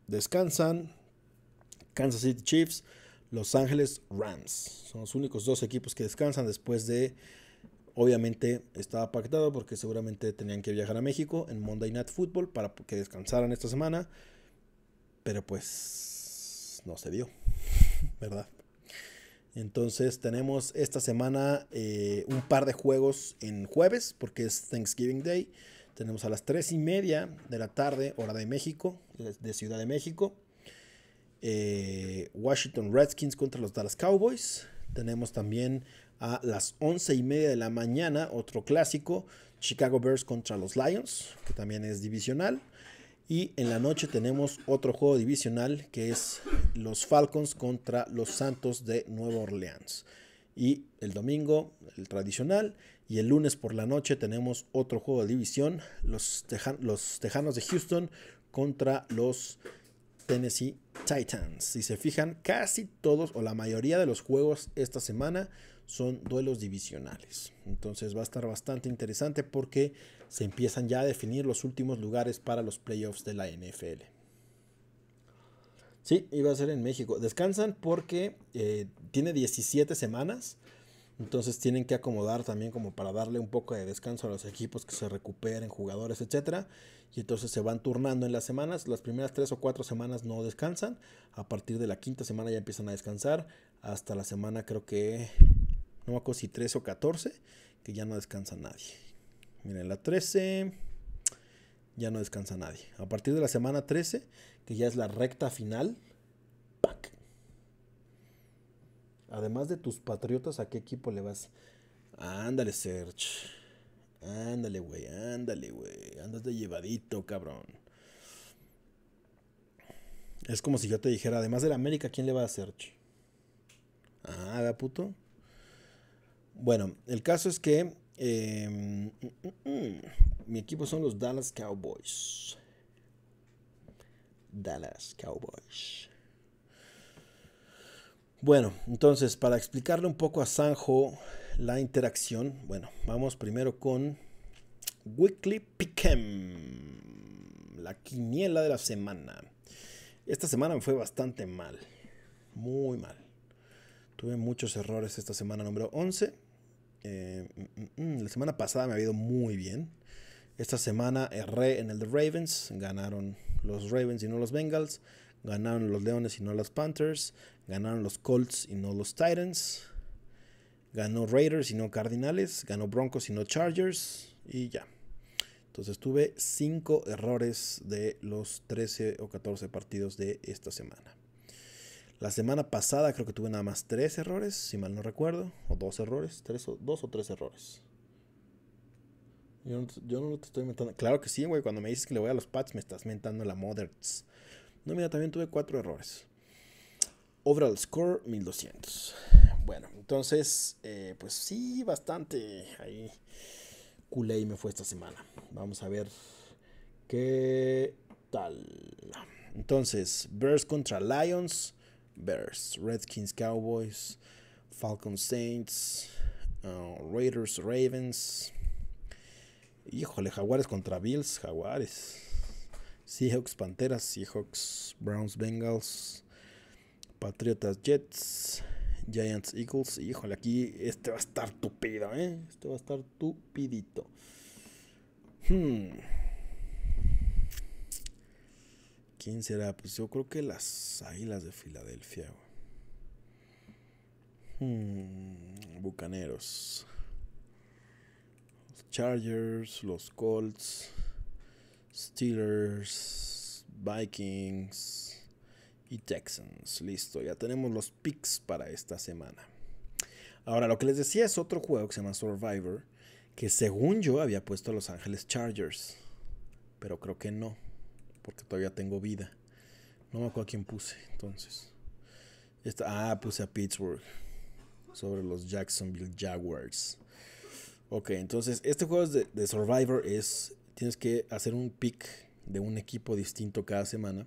Descansan Kansas City Chiefs, Los Ángeles Rams. Son los únicos dos equipos que descansan después de... Obviamente estaba pactado porque seguramente tenían que viajar a México en Monday Night Football para que descansaran esta semana. Pero pues no se vio, ¿verdad? Entonces tenemos esta semana eh, un par de juegos en jueves, porque es Thanksgiving Day. Tenemos a las 3 y media de la tarde, hora de México, de Ciudad de México. Eh, Washington Redskins contra los Dallas Cowboys. Tenemos también a las 11 y media de la mañana otro clásico, Chicago Bears contra los Lions, que también es divisional. Y en la noche tenemos otro juego divisional que es los Falcons contra los Santos de Nueva Orleans. Y el domingo, el tradicional. Y el lunes por la noche tenemos otro juego de división, los, los Tejanos de Houston contra los Tennessee Titans. Si se fijan, casi todos o la mayoría de los juegos esta semana son duelos divisionales. Entonces va a estar bastante interesante porque se empiezan ya a definir los últimos lugares para los playoffs de la NFL. Sí, iba a ser en México. Descansan porque eh, tiene 17 semanas. Entonces tienen que acomodar también como para darle un poco de descanso a los equipos que se recuperen, jugadores, etc. Y entonces se van turnando en las semanas. Las primeras tres o cuatro semanas no descansan. A partir de la quinta semana ya empiezan a descansar. Hasta la semana creo que, no me acuerdo si 3 o 14, que ya no descansa nadie. Miren, la 13 ya no descansa nadie. A partir de la semana 13, que ya es la recta final, Además de tus patriotas, ¿a qué equipo le vas? Ándale, search. Ándale, güey. Ándale, güey. Andas de llevadito, cabrón. Es como si yo te dijera, además del América, ¿quién le va a Search? Ah, puto. Bueno, el caso es que Em, mm, mm, mm. mi equipo son los Dallas Cowboys. Dallas Cowboys. Bueno, entonces, para explicarle un poco a Sanjo la interacción, bueno, vamos primero con Weekly Pickem, la quiniela de la semana. Esta semana me fue bastante mal, muy mal. Tuve muchos errores esta semana número 11 eh, mm, mm, mm, la semana pasada me ha ido muy bien. Esta semana erré en el de Ravens. Ganaron los Ravens y no los Bengals. Ganaron los Leones y no los Panthers. Ganaron los Colts y no los Titans. Ganó Raiders y no Cardinales. Ganó Broncos y no Chargers. Y ya. Entonces tuve 5 errores de los 13 o 14 partidos de esta semana. La semana pasada creo que tuve nada más tres errores, si mal no recuerdo, o dos errores, tres o, dos o tres errores. Yo no, te estoy mentando. Claro que sí, güey, cuando me dices que le voy a los Pats me estás mentando la Mother No, mira, también tuve cuatro errores. Overall score 1200. Bueno, entonces, eh, pues sí, bastante ahí culé y me fue esta semana. Vamos a ver qué tal. Entonces, Bears contra Lions. Bears, Redskins, Cowboys, Falcons, Saints, uh, Raiders, Ravens. Híjole, Jaguares contra Bills, Jaguares. Seahawks, Panteras, Seahawks, Browns, Bengals, Patriotas, Jets, Giants, Eagles. Híjole, aquí este va a estar tupido, ¿eh? Este va a estar tupidito. Hmm. ¿Quién será? Pues yo creo que las Águilas de Filadelfia. Hmm, bucaneros. Los Chargers, los Colts, Steelers, Vikings y Texans. Listo, ya tenemos los picks para esta semana. Ahora, lo que les decía es otro juego que se llama Survivor, que según yo había puesto a Los Ángeles Chargers, pero creo que no porque todavía tengo vida. No me acuerdo a quién puse, entonces. ah, puse a Pittsburgh sobre los Jacksonville Jaguars. Ok, entonces este juego de, de, Survivor es, tienes que hacer un pick de un equipo distinto cada semana.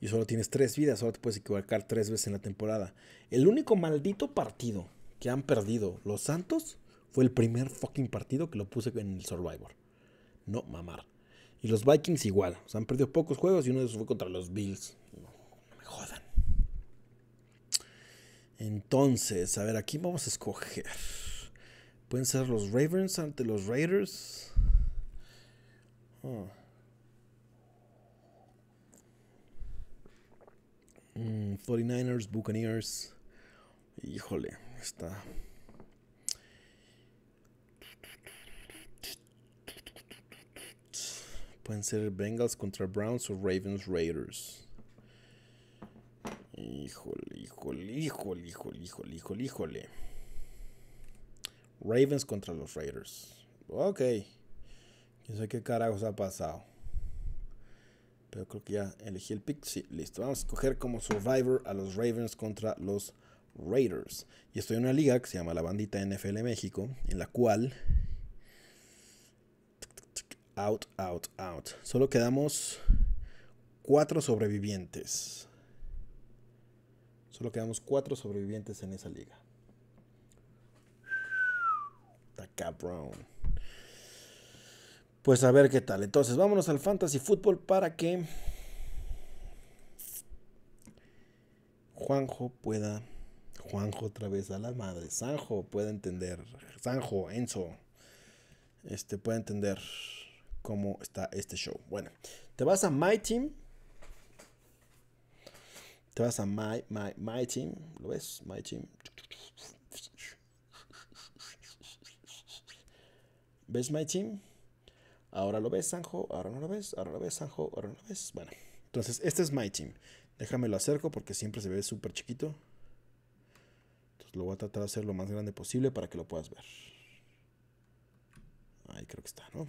Y solo tienes tres vidas, solo te puedes equivocar tres veces en la temporada. El único maldito partido que han perdido los Santos fue el primer fucking partido que lo puse en el Survivor. No mamar. Y los Vikings igual. O sea, han perdido pocos juegos y uno de esos fue contra los Bills. No, me jodan. Entonces, a ver, aquí vamos a escoger. Pueden ser los Ravens ante los Raiders. Ah. Mm, 49ers, Buccaneers. Híjole, está Pueden ser Bengals contra Browns o Ravens Raiders. Híjole, híjole, híjole, híjole, híjole, híjole, Ravens contra los Raiders. Ok. Yo sé qué carajos ha pasado. Pero creo que ya elegí el pick. Sí, listo. Vamos a escoger como Survivor a los Ravens contra los Raiders. Y estoy en una liga que se llama la Bandita NFL México, en la cual out, out, out. Solo quedamos cuatro sobrevivientes. Solo quedamos cuatro sobrevivientes en esa liga. Taca Brown. Pues a ver qué tal. Entonces, vámonos al Fantasy Football para que Juanjo pueda. Juanjo otra vez a la madre. Sanjo puede entender. Sanjo, Enzo. Este puede entender cómo está este show. Bueno, te vas a My Team. Te vas a My, My, My Team. ¿Lo ves? My Team. ¿Ves My Team? Ahora lo ves, Sanjo. Ahora no lo ves. Ahora lo ves, Sanjo. Ahora no lo ves. Bueno, entonces este es My Team. Déjame lo acerco porque siempre se ve súper chiquito. Entonces lo voy a tratar de hacer lo más grande posible para que lo puedas ver. Ahí creo que está, ¿no?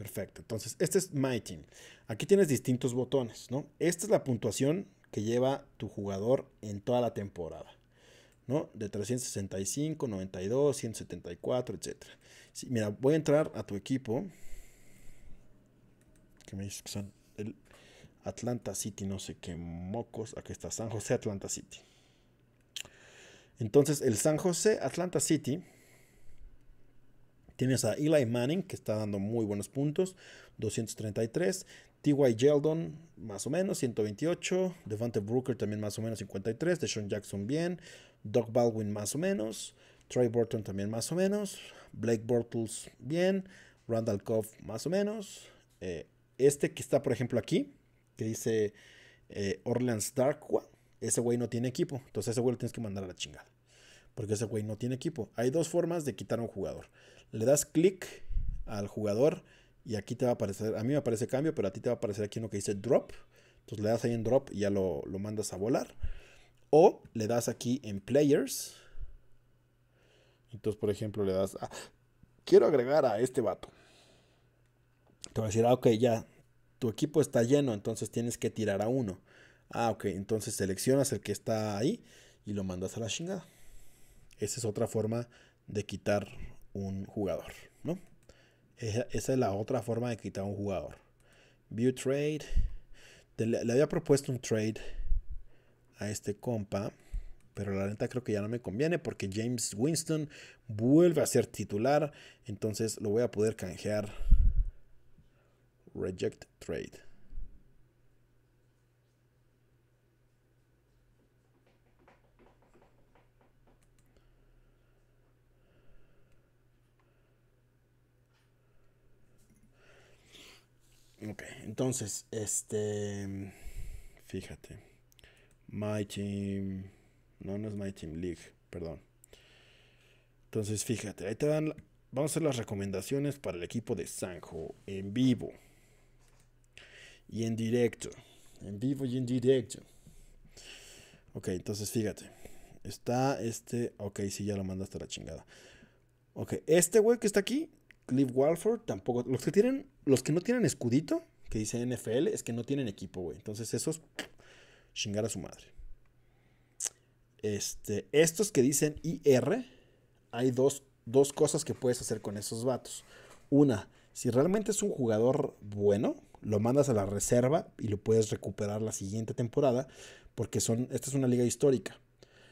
Perfecto. Entonces, este es My Team. Aquí tienes distintos botones, ¿no? Esta es la puntuación que lleva tu jugador en toda la temporada, ¿no? De 365, 92, 174, etc. mira, voy a entrar a tu equipo, ¿Qué me dices que son el Atlanta City, no sé qué mocos. Aquí está, San José, Atlanta City. Entonces, el San José, Atlanta City Tienes a Eli Manning, que está dando muy buenos puntos, 233. T.Y. Geldon, más o menos, 128. Devante Brooker también más o menos, 53. Deshaun Jackson bien. Doc Baldwin más o menos. Trey Burton también más o menos. Blake Bortles bien. Randall Cobb más o menos. Eh, este que está, por ejemplo, aquí, que dice eh, Orleans Darkwa, ese güey no tiene equipo. Entonces ese güey lo tienes que mandar a la chingada porque ese güey no tiene equipo. Hay dos formas de quitar a un jugador. Le das clic al jugador y aquí te va a aparecer, a mí me aparece cambio, pero a ti te va a aparecer aquí uno que dice drop. Entonces le das ahí en drop y ya lo, mandas a volar. O le das aquí en players. Entonces, por ejemplo, le das a, quiero agregar a este vato. Te va a decir, ah, ok, ya, tu equipo está lleno, entonces tienes que tirar a uno. Ah, ok, entonces seleccionas el que está ahí y lo mandas a la chingada. Esa es otra forma de quitar un jugador, ¿no? Esa, es la otra forma de quitar un jugador. View trade. le, había propuesto un trade a este compa. Pero la renta creo que ya no me conviene porque James Winston vuelve a ser titular. Entonces lo voy a poder canjear. Reject trade. Ok, entonces, este. Fíjate. My Team. No, no es My Team League, perdón. Entonces, fíjate, ahí te dan. Vamos a hacer las recomendaciones para el equipo de Sanjo en vivo y en directo. En vivo y en directo. Ok, entonces fíjate. Está este. Ok, sí, ya lo mandaste a la chingada. Ok, este güey que está aquí Walford tampoco. Los que tienen, los que no tienen escudito, que dice NFL, es que no tienen equipo, güey. Entonces esos, chingar a su madre. Este, estos que dicen IR, hay dos, dos cosas que puedes hacer con esos vatos. Una, si realmente es un jugador bueno, lo mandas a la reserva y lo puedes recuperar la siguiente temporada, porque son, esta es una liga histórica.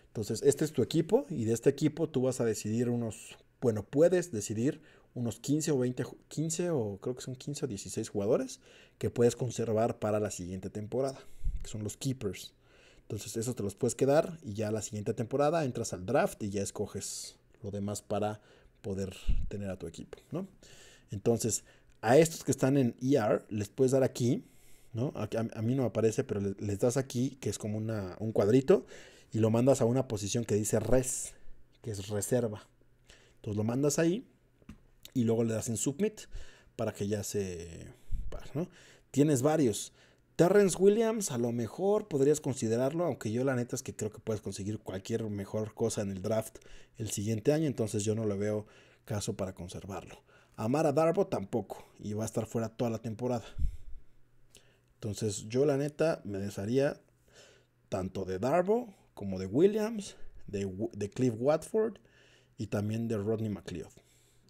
Entonces, este es tu equipo y de este equipo tú vas a decidir unos, bueno, puedes decidir unos 15 o 20, 15 o creo que son 15 o 16 jugadores que puedes conservar para la siguiente temporada, que son los keepers. Entonces esos te los puedes quedar y ya la siguiente temporada entras al draft y ya escoges lo demás para poder tener a tu equipo, ¿no? Entonces, a estos que están en ER, les puedes dar aquí, ¿no? A, mí no aparece, pero les, das aquí, que es como un cuadrito, y lo mandas a una posición que dice res, que es reserva. Entonces lo mandas ahí y luego le das en submit para que ya se... ¿no? Tienes varios. Terrence Williams, a lo mejor podrías considerarlo, aunque yo la neta es que creo que puedes conseguir cualquier mejor cosa en el draft el siguiente año, entonces yo no le veo caso para conservarlo. Amar a Darbo tampoco, y va a estar fuera toda la temporada. Entonces yo la neta me desharía tanto de Darbo como de Williams, de, de Cliff Watford y también de Rodney McLeod.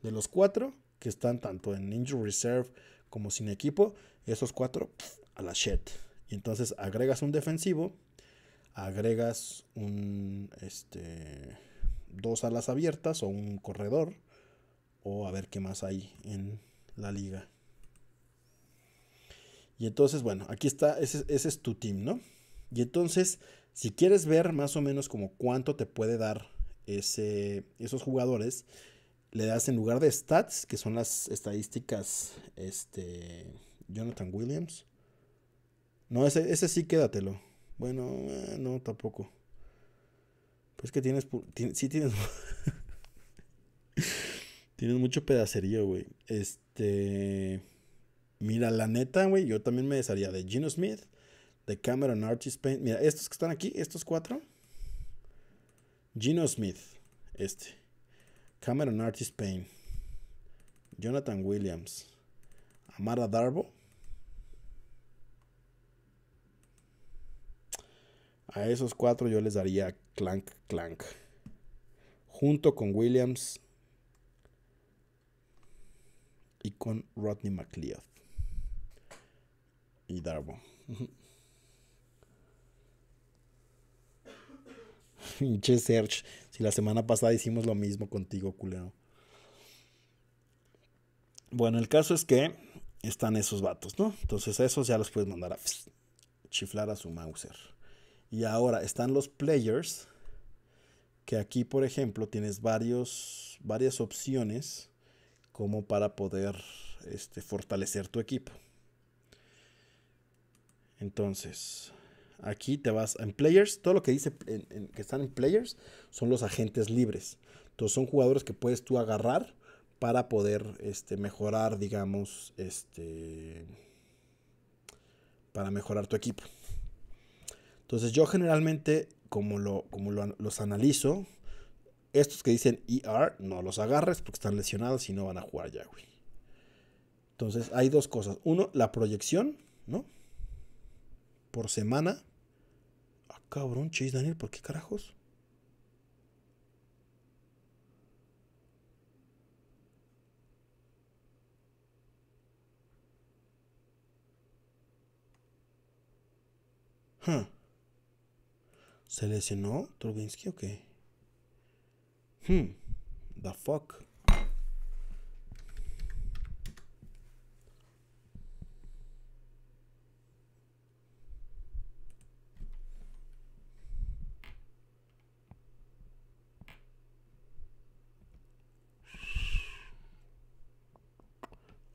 De los cuatro que están tanto en injury reserve como sin equipo, esos cuatro a la shed Y entonces agregas un defensivo, agregas un este dos alas abiertas o un corredor o a ver qué más hay en la liga. Y entonces, bueno, aquí está, ese, ese es tu team, ¿no? Y entonces, si quieres ver más o menos como cuánto te puede dar ese, esos jugadores, le das en lugar de stats, que son las estadísticas, este, Jonathan Williams. No, ese, ese sí quédatelo. Bueno, eh, no, tampoco. Pues que tienes, sí tienes, tienes mucho pedacerío, güey. Este, mira, la neta, güey, yo también me desharía de Gino Smith, de Cameron Archie Spain. Mira, estos que están aquí, estos cuatro. Gino Smith, este. Cameron Artis Payne, Jonathan Williams, Amara Darbo. A esos cuatro yo les daría Clank Clank. Junto con Williams y con Rodney McLeod. Y Darbo. Che, Serge. Y la semana pasada hicimos lo mismo contigo, culero. Bueno, el caso es que están esos vatos, ¿no? Entonces esos ya los puedes mandar a chiflar a su Mauser. Y ahora están los players, que aquí, por ejemplo, tienes varios, varias opciones como para poder este, fortalecer tu equipo. Entonces, Aquí te vas en players, todo lo que dice que están en players son los agentes libres. Entonces son jugadores que puedes tú agarrar para poder este, mejorar, digamos, este, para mejorar tu equipo. Entonces yo generalmente, como, lo, como los analizo, estos que dicen ER, no los agarres porque están lesionados y no van a jugar ya, güey. Entonces hay dos cosas. Uno, la proyección, ¿no? por semana. A ah, cabrón, chis Daniel, ¿por qué carajos? Huh. ¿Se lesionó Trubinsky o okay. qué? Hmm. The fuck.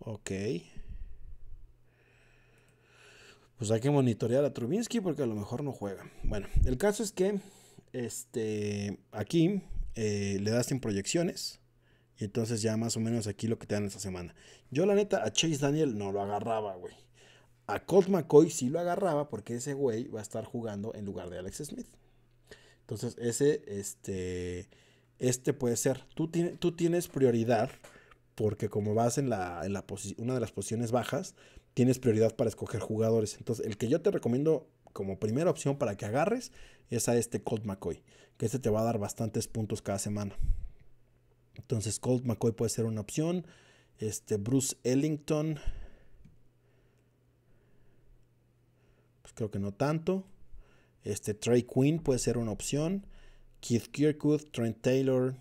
Ok. Pues hay que monitorear a Trubinsky porque a lo mejor no juega. Bueno, el caso es que este, aquí eh, le das en proyecciones. Y entonces ya más o menos aquí lo que te dan esta semana. Yo la neta a Chase Daniel no lo agarraba, güey. A Colt McCoy sí lo agarraba porque ese güey va a estar jugando en lugar de Alex Smith. Entonces ese, este, este puede ser. tú tienes prioridad porque como vas en, la, una de las posiciones bajas, tienes prioridad para escoger jugadores. Entonces, el que yo te recomiendo como primera opción para que agarres es a este Colt McCoy, que este te va a dar bastantes puntos cada semana. Entonces, Colt McCoy puede ser una opción. Este Bruce Ellington, pues creo que no tanto. Este Trey Quinn puede ser una opción. Keith Kirkwood, Trent Taylor,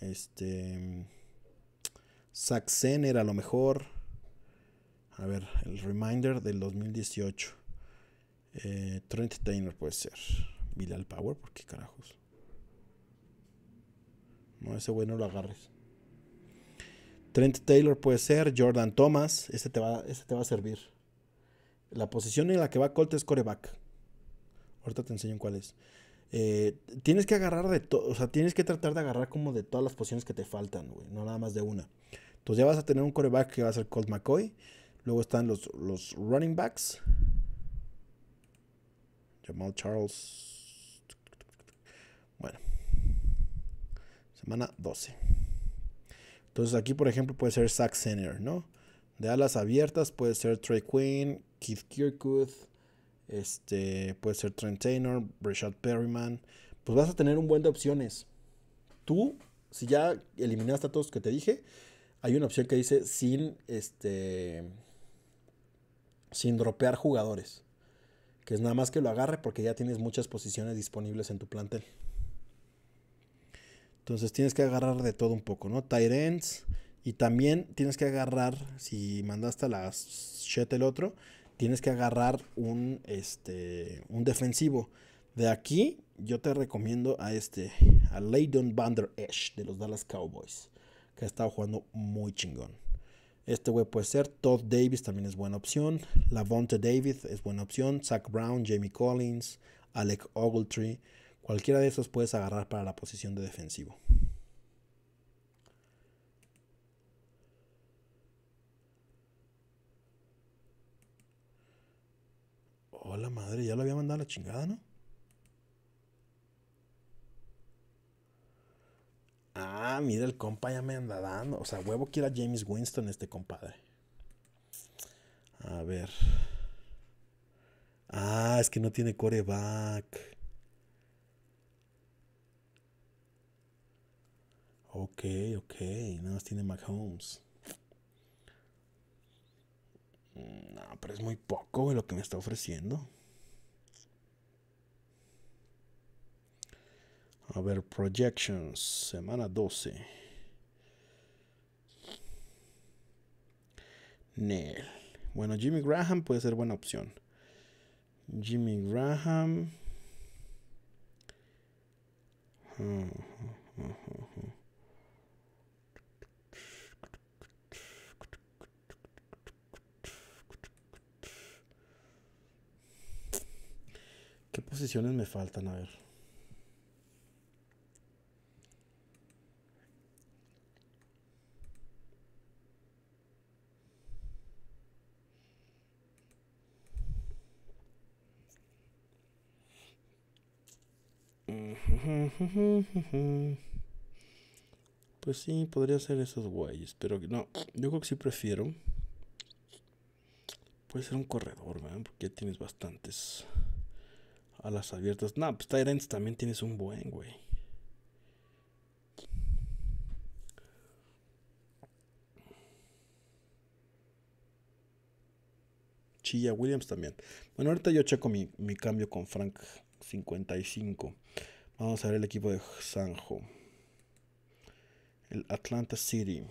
este Zack era a lo mejor. A ver, el reminder del 2018. Eh, Trent Taylor puede ser. Bilal Power, ¿por qué carajos? No, ese güey no lo agarres. Trent Taylor puede ser. Jordan Thomas, ese te va, ese te va a servir. La posición en la que va Colt es coreback. Ahorita te enseño cuál es. Eh, tienes que agarrar de todo, o sea, tienes que tratar de agarrar como de todas las posiciones que te faltan, no nada más de una. Entonces ya vas a tener un coreback que va a ser Colt McCoy. Luego están los, los running backs. Jamal Charles. Bueno. Semana 12. Entonces aquí, por ejemplo, puede ser Zach Center, ¿no? De alas abiertas puede ser Trey Quinn, Keith Kirkwood, este, puede ser Trent Taylor, Perryman, pues vas a tener un buen de opciones. Tú, si ya eliminaste a todos que te dije, hay una opción que dice sin, este, sin dropear jugadores. Que es nada más que lo agarre porque ya tienes muchas posiciones disponibles en tu plantel. Entonces tienes que agarrar de todo un poco, ¿no? Tyrants. Y también tienes que agarrar, si mandaste a las Shet el otro, tienes que agarrar este, un, defensivo. De aquí yo te recomiendo a este, a Leydon Vander Esch de los Dallas Cowboys, que ha estado jugando muy chingón. Este güey puede ser, Todd Davis también es buena opción, Lavonte David es buena opción, Zach Brown, Jamie Collins, Alec Ogletree, cualquiera de esos puedes agarrar para la posición de defensivo. ¡Hola la madre, ya lo había mandado a la chingada, ¿no? Ah, mira, el compa ya me anda dando. O sea, huevo que era James Winston este compadre. A ver. Ah, es que no tiene coreback. Ok, ok. Nada más tiene Mahomes. Mm, no, pero es muy poco, lo que me está ofreciendo. A ver, projections, semana 12. Nel. Bueno, Jimmy Graham puede ser buena opción. Jimmy Graham. Ah, ah, ah, ¿Qué posiciones me faltan? A ver. Pues sí, podría ser esos guayes, pero no, yo creo que sí prefiero. Puede ser un corredor, ¿verdad? porque ya tienes bastantes a las abiertas. No, pues Tyrants también tienes un buen, güey. Chilla Williams también. Bueno, ahorita yo checo mi, mi cambio con Frank 55. Vamos a ver el equipo de Sanjo. El Atlanta City.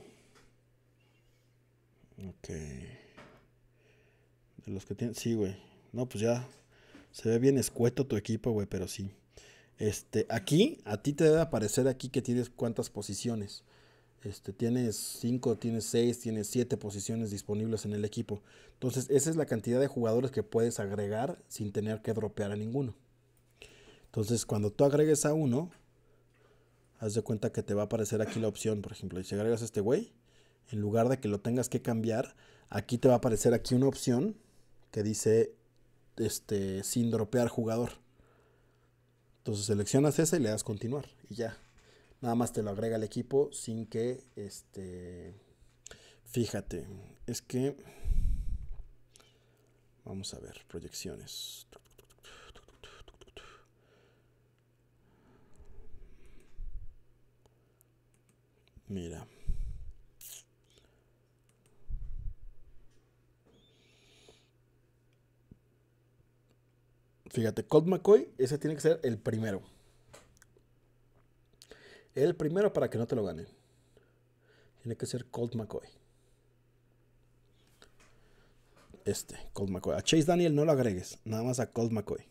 Ok. De los que tienen. Sí, güey. No, pues ya se ve bien escueto tu equipo, güey, pero sí. Este, aquí, a ti te debe aparecer aquí que tienes cuántas posiciones. Este, tienes cinco, tienes seis, tienes siete posiciones disponibles en el equipo. Entonces, esa es la cantidad de jugadores que puedes agregar sin tener que dropear a ninguno. Entonces, cuando tú agregues a uno, haz de cuenta que te va a aparecer aquí la opción, por ejemplo, y si agregas a este güey, en lugar de que lo tengas que cambiar, aquí te va a aparecer aquí una opción que dice este, sin dropear jugador. Entonces seleccionas esa y le das continuar y ya. Nada más te lo agrega el equipo sin que, este, fíjate, es que, vamos a ver, proyecciones. Mira. Fíjate, Colt McCoy, ese tiene que ser el primero. El primero para que no te lo ganen. Tiene que ser Colt McCoy. Este, Colt McCoy. A Chase Daniel no lo agregues, nada más a Colt McCoy.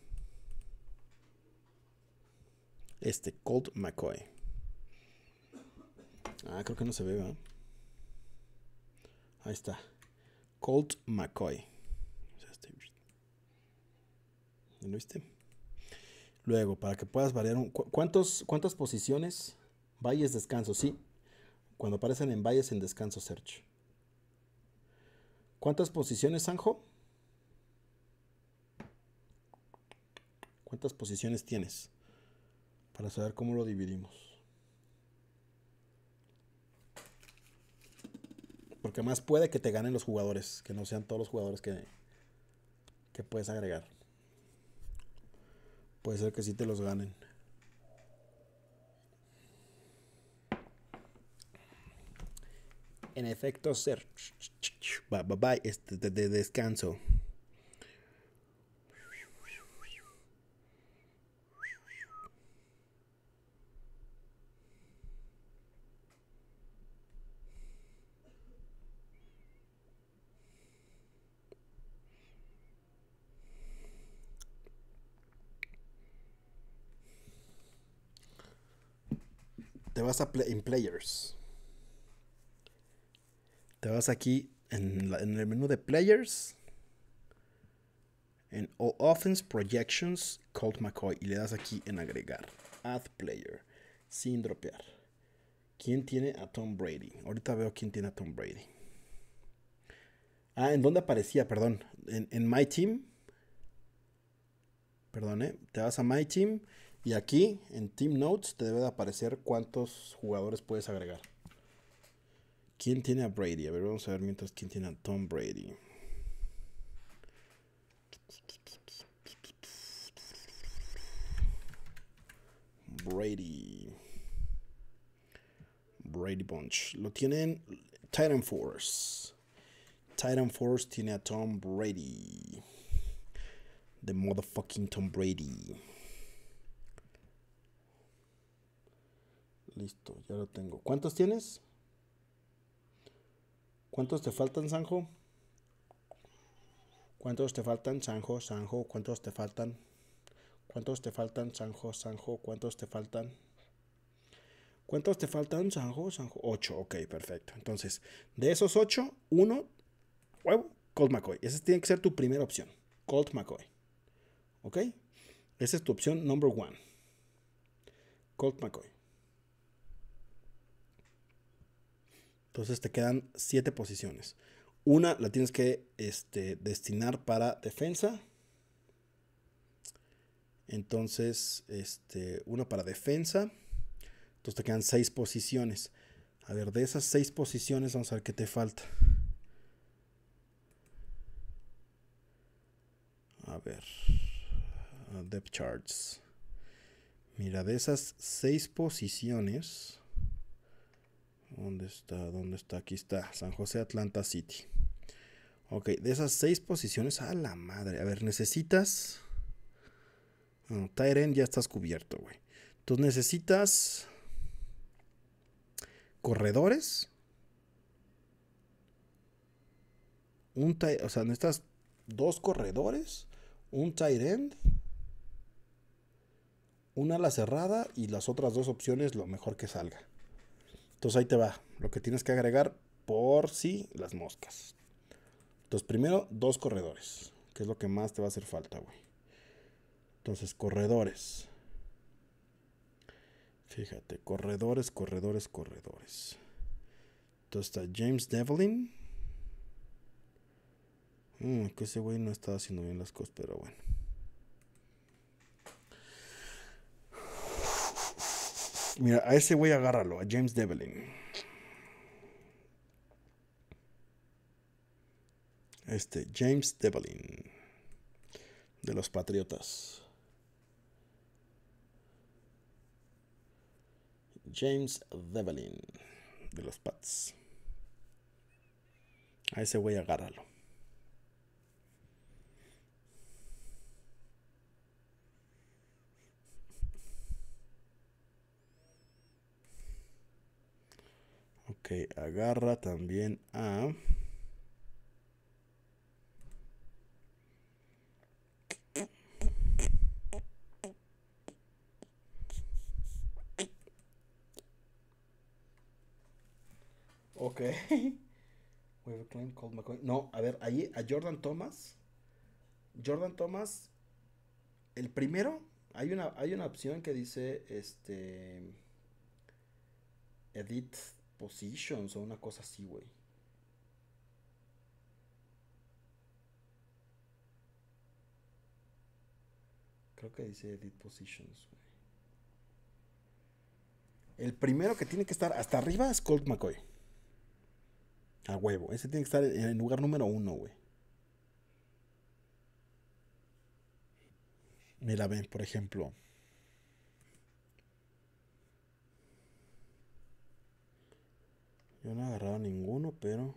Este, Colt McCoy. Ah, creo que no se ve, ¿verdad? Ahí está. Colt McCoy. Luego, para que puedas variar, un, ¿cuántas posiciones? Valles descanso, sí. Cuando aparecen en valles en descanso, search. ¿Cuántas posiciones, Sanjo? ¿Cuántas posiciones tienes? Para saber cómo lo dividimos. Porque más puede que te ganen los jugadores, que no sean todos los jugadores que, que puedes agregar. Puede ser que sí te los ganen. En efecto, ser. Bye bye, Este, de descanso. vas a Players. Te vas aquí en, el menú de Players. En All Offense Projections, Colt McCoy. Y le das aquí en agregar. Add Player. Sin dropear. ¿Quién tiene a Tom Brady? Ahorita veo quién tiene a Tom Brady. Ah, ¿en dónde aparecía? Perdón. En, en My Team. Perdón, ¿eh? Te vas a My Team y aquí en Team Notes te debe de aparecer cuántos jugadores puedes agregar. ¿Quién tiene a Brady? A ver, vamos a ver mientras quién tiene a Tom Brady. Brady. Brady Bunch. Lo tienen Titan Force. Titan Force tiene a Tom Brady. The motherfucking Tom Brady. Listo, ya lo tengo. ¿Cuántos tienes? ¿Cuántos te faltan, Sanjo? ¿Cuántos te faltan, Sanjo, Sanjo? ¿Cuántos te faltan? ¿Cuántos te faltan, Sanjo, Sanjo? ¿Cuántos te faltan? ¿Cuántos te faltan, Sanjo, Sanjo? Ocho, ok, perfecto. Entonces, de esos ocho, uno, huevo, Colt McCoy. Esa tiene que ser tu primera opción. Colt McCoy. ¿Ok? Esa es tu opción number one. Colt McCoy. Entonces te quedan siete posiciones. Una la tienes que este, destinar para defensa. Entonces, este, una para defensa. Entonces te quedan seis posiciones. A ver, de esas seis posiciones vamos a ver qué te falta. A ver. Uh, depth charts. Mira, de esas seis posiciones. ¿Dónde está? ¿Dónde está? Aquí está. San José Atlanta City. Ok, de esas seis posiciones, a la madre. A ver, necesitas. Tire End ya estás cubierto, güey. Entonces necesitas. Corredores. Un O sea, necesitas dos corredores. Un tight end. Una ala cerrada. Y las otras dos opciones, lo mejor que salga. Entonces ahí te va lo que tienes que agregar por si sí, las moscas. Entonces primero dos corredores, que es lo que más te va a hacer falta, güey. Entonces corredores. Fíjate, corredores, corredores, corredores. Entonces está James Devlin. Mm, que ese güey no está haciendo bien las cosas, pero bueno. Mira, a ese güey agárralo, a James Develin. Este, James Develin De los Patriotas. James Develin De los Pats. A ese güey agárralo. agarra también a... Ok. No, a ver, ahí a Jordan Thomas. Jordan Thomas, el primero, hay una, hay una opción que dice, este, edit Positions o una cosa así, güey. Creo que dice Edit Positions, güey. El primero que tiene que estar hasta arriba es Colt McCoy. A huevo. Ese tiene que estar en el lugar número uno, güey. Mira, ven, por ejemplo. Yo no he agarrado ninguno, pero...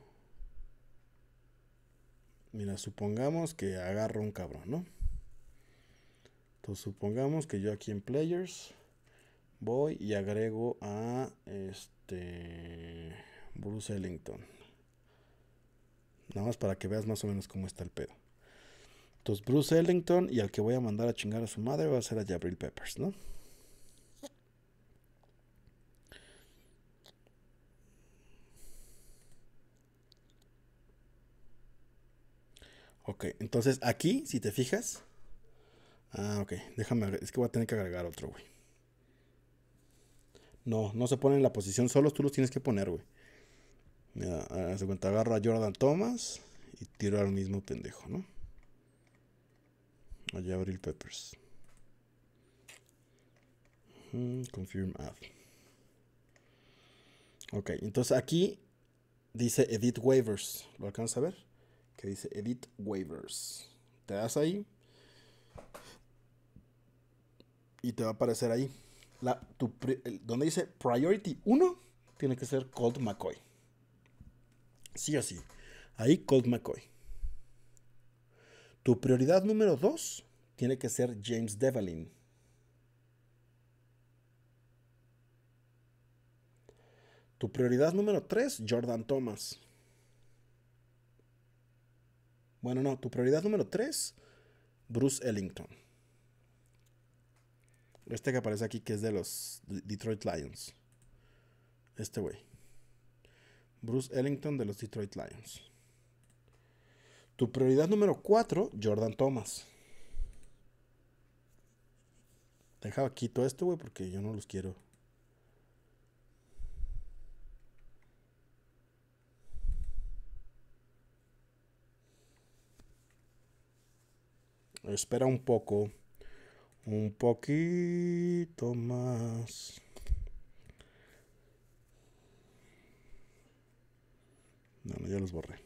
Mira, supongamos que agarro un cabrón, ¿no? Entonces supongamos que yo aquí en Players voy y agrego a este Bruce Ellington. Nada más para que veas más o menos cómo está el pedo. Entonces Bruce Ellington y al que voy a mandar a chingar a su madre va a ser a Jabril Peppers, ¿no? Ok, entonces aquí, si te fijas. Ah, ok, déjame, es que voy a tener que agregar otro, güey. No, no se pone en la posición, solos tú los tienes que poner, güey. Mira, hace cuenta, agarro a Jordan Thomas y tiro al mismo pendejo, ¿no? Allá Abril Peppers. confirm add. Ok, entonces aquí dice edit waivers. ¿Lo alcanzas a ver? que dice Edit Waivers. Te das ahí y te va a aparecer ahí. La, donde dice Priority 1 tiene que ser Colt McCoy. Sí o sí. Ahí Colt McCoy. Tu prioridad número 2 tiene que ser James Devlin. Tu prioridad número 3, Jordan Thomas. Bueno, no, tu prioridad número 3, Bruce Ellington. Este que aparece aquí, que es de los Detroit Lions. Este güey. Bruce Ellington de los Detroit Lions. Tu prioridad número 4, Jordan Thomas. Deja, quito esto, güey, porque yo no los quiero. Espera un poco. Un poquito más. No, ya los borré.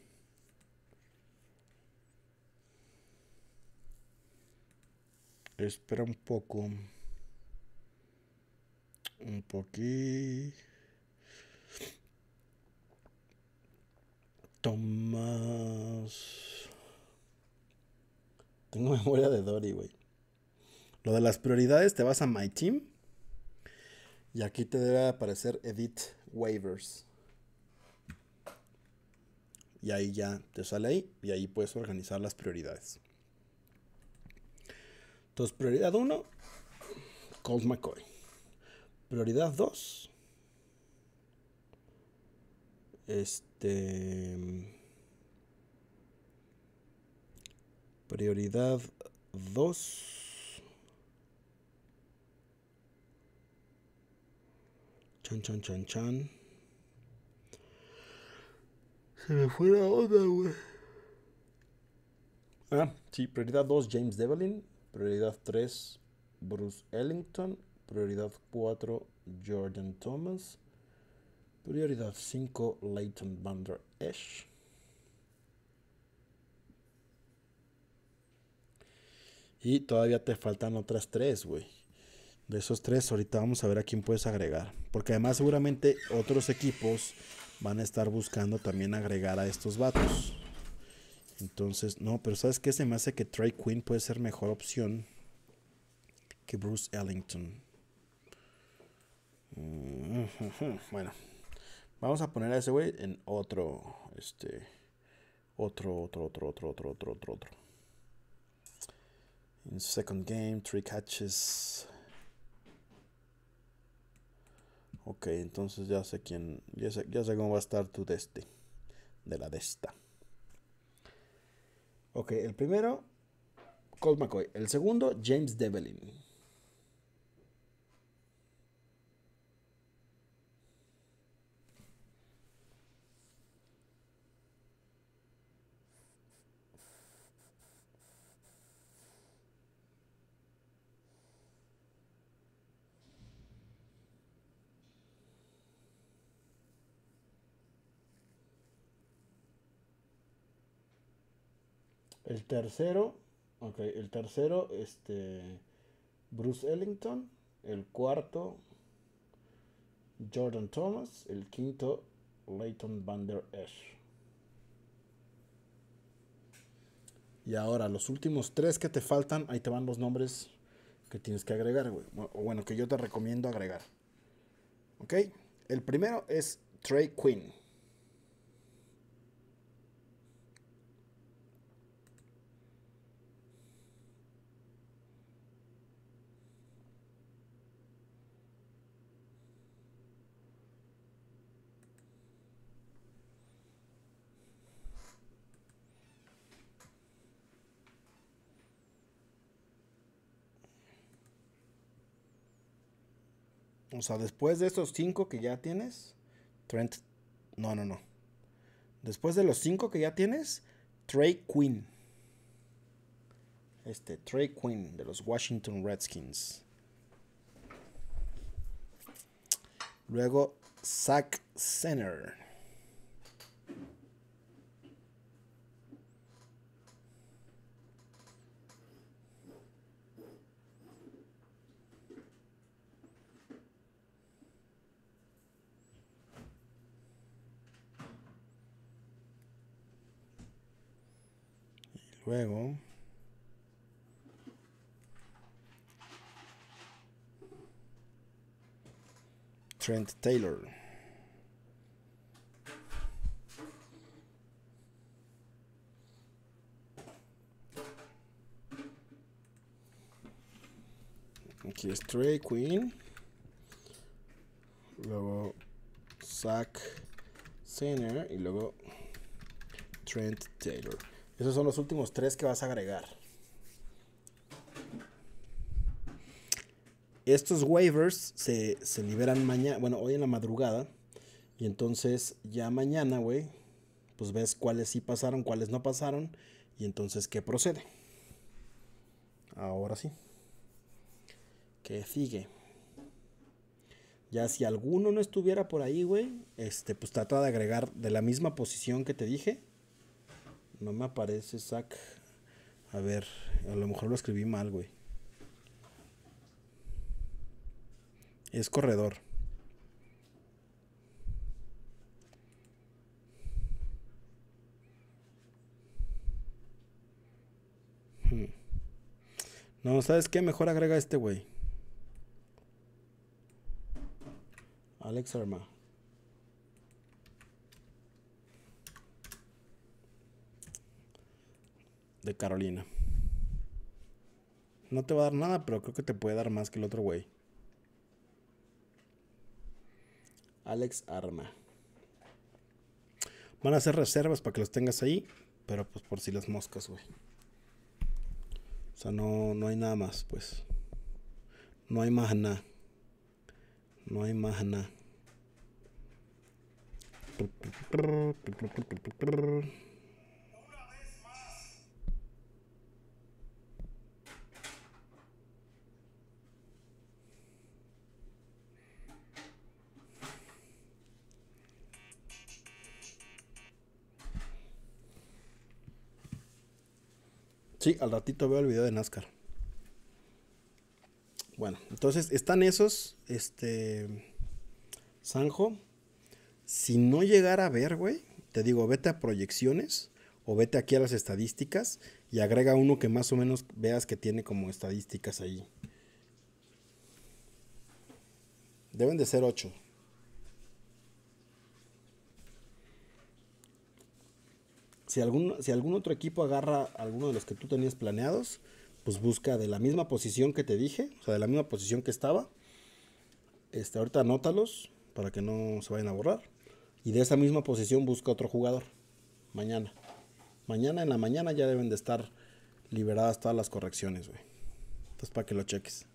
Espera un poco. Un poquito. más. Tengo memoria de Dory, güey. Lo de las prioridades, te vas a My Team. Y aquí te debe aparecer Edit Waivers. Y ahí ya te sale ahí. Y ahí puedes organizar las prioridades. Entonces, prioridad 1, Colt McCoy. Prioridad 2, este. Prioridad 2. Chan, chan, chan, chan. Se me fue la onda, güey. Ah, sí, prioridad 2, James Devlin. Prioridad 3, Bruce Ellington. Prioridad 4, Jordan Thomas. Prioridad 5, Leighton Vander Esch. Y todavía te faltan otras tres, güey. De esos tres, ahorita vamos a ver a quién puedes agregar. Porque además seguramente otros equipos van a estar buscando también agregar a estos vatos. Entonces, no, pero ¿sabes qué? Se me hace que Trey Quinn puede ser mejor opción que Bruce Ellington. Mm, bueno, vamos a poner a ese güey en otro, este, otro, otro, otro, otro, otro, otro, otro. otro in second game, three catches. Ok, entonces ya sé quién, ya sé, ya sé cómo va a estar tu de de la desta. Ok, el primero, Colt McCoy. El segundo, James Develin. El tercero, el tercero, este, Bruce Ellington. El cuarto, Jordan Thomas. El quinto, Leighton Van Der Esch. Y ahora, los últimos tres que te faltan, ahí te van los nombres que tienes que agregar, O bueno, que yo te recomiendo agregar. ¿Ok? El primero es Trey Quinn. O sea, después de esos cinco que ya tienes, Trent. No, no, no. Después de los cinco que ya tienes, Trey Quinn. Este, Trey Quinn de los Washington Redskins. Luego, Zach Center. luego Trent Taylor. Aquí es Trey Queen. Luego Zach Senior y luego Trent Taylor. Esos son los últimos tres que vas a agregar. Estos waivers se, liberan mañana, bueno, hoy en la madrugada. Y entonces ya mañana, güey, pues ves cuáles sí pasaron, cuáles no pasaron. Y entonces, ¿qué procede? Ahora sí. ¿Qué sigue? Ya si alguno no estuviera por ahí, güey, este, pues trata de agregar de la misma posición que te dije no me aparece Zach, A ver, a lo mejor lo escribí mal, güey. Es corredor. Hmm. No, ¿sabes qué? Mejor agrega este güey. Alex Arma. Carolina. No te va a dar nada, pero creo que te puede dar más que el otro güey. Alex Arma. Van a hacer reservas para que los tengas ahí, pero pues por si las moscas, güey. O sea, no, no hay nada más, pues. No hay más nada. No hay más nada. Sí, al ratito veo el video de NASCAR. Bueno, entonces están esos, este, Sanjo. Si no llegara a ver, güey, te digo, vete a proyecciones o vete aquí a las estadísticas y agrega uno que más o menos veas que tiene como estadísticas ahí. Deben de ser ocho. si algún, si algún otro equipo agarra alguno de los que tú tenías planeados, pues busca de la misma posición que te dije, o sea, de la misma posición que estaba. Este, ahorita anótalos para que no se vayan a borrar. Y de esa misma posición busca otro jugador. Mañana. Mañana en la mañana ya deben de estar liberadas todas las correcciones, güey. Entonces, para que lo cheques.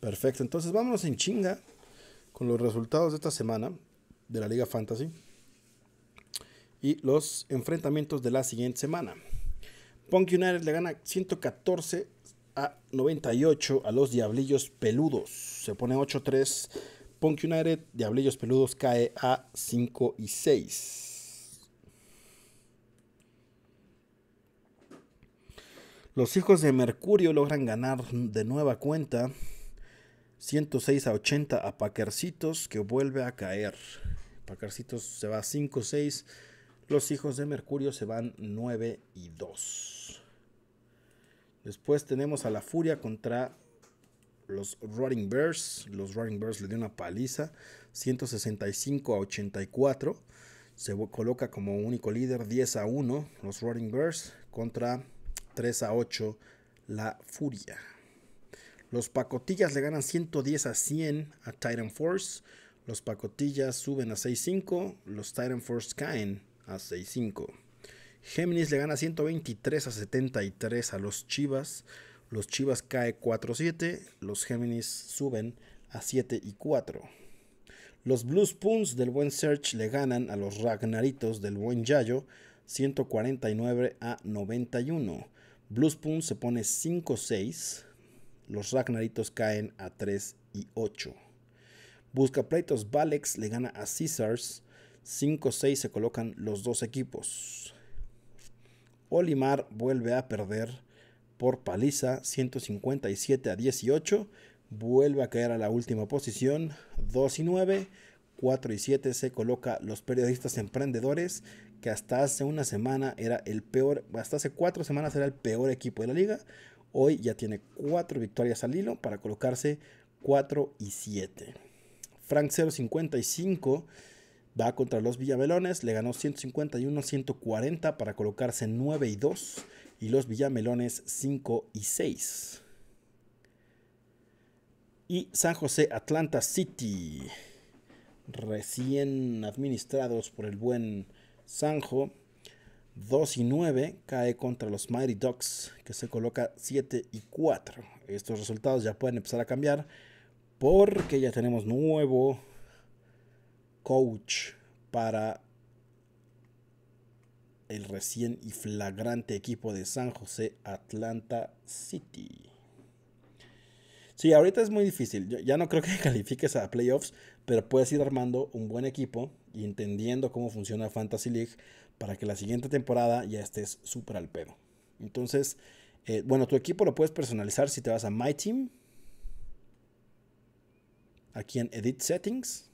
Perfecto. Entonces, vámonos en chinga con los resultados de esta semana de la Liga Fantasy y los enfrentamientos de la siguiente semana. Punk United le gana 114 a 98 a los Diablillos Peludos. Se pone 8-3. Punk United, Diablillos Peludos cae a 5 y 6. Los hijos de Mercurio logran ganar de nueva cuenta 106 a 80 a Paquercitos que vuelve a caer. Paquercitos se va 5-6. Los hijos de Mercurio se van 9 y 2. Después tenemos a la Furia contra los Roaring Bears. Los Running Bears le dio una paliza 165 a 84. Se coloca como único líder 10 a 1 los Roaring Bears contra 3 a 8 la Furia. Los pacotillas le ganan 110 a 100 a Titan Force. Los pacotillas suben a 6.5. Los Titan Force caen a 6.5. Géminis le gana 123 a 73 a los Chivas. Los Chivas cae 4-7. Los Géminis suben a 7 y 4. Los Blue Spoons del buen Search le ganan a los Ragnaritos del buen Yayo 149 a 91. Blue se pone 5-6. Los Ragnaritos caen a 3 y 8. Busca pleitos, Valex le gana a Caesars. 5-6 se colocan los dos equipos. Olimar vuelve a perder por paliza 157 a 18. Vuelve a caer a la última posición 2 y 9. 4 y 7 se coloca los periodistas emprendedores, que hasta hace una semana era el peor, hasta hace 4 semanas era el peor equipo de la liga. Hoy ya tiene cuatro victorias al hilo para colocarse 4 y 7. Frank 055 va contra los Villamelones, le ganó 151-140 para colocarse 9 y 2 y los Villamelones 5 y 6. Y San José Atlanta City, recién administrados por el buen Sanjo, 2 y 9 cae contra los Mighty Ducks, que se coloca 7 y 4. Estos resultados ya pueden empezar a cambiar porque ya tenemos nuevo coach para el recién y flagrante equipo de San José Atlanta City. Sí, ahorita es muy difícil. ya no creo que califiques a playoffs, pero puedes ir armando un buen equipo y entendiendo cómo funciona Fantasy League para que la siguiente temporada ya estés súper al pedo. Entonces, eh, bueno, tu equipo lo puedes personalizar si te vas a My Team, aquí en Edit Settings.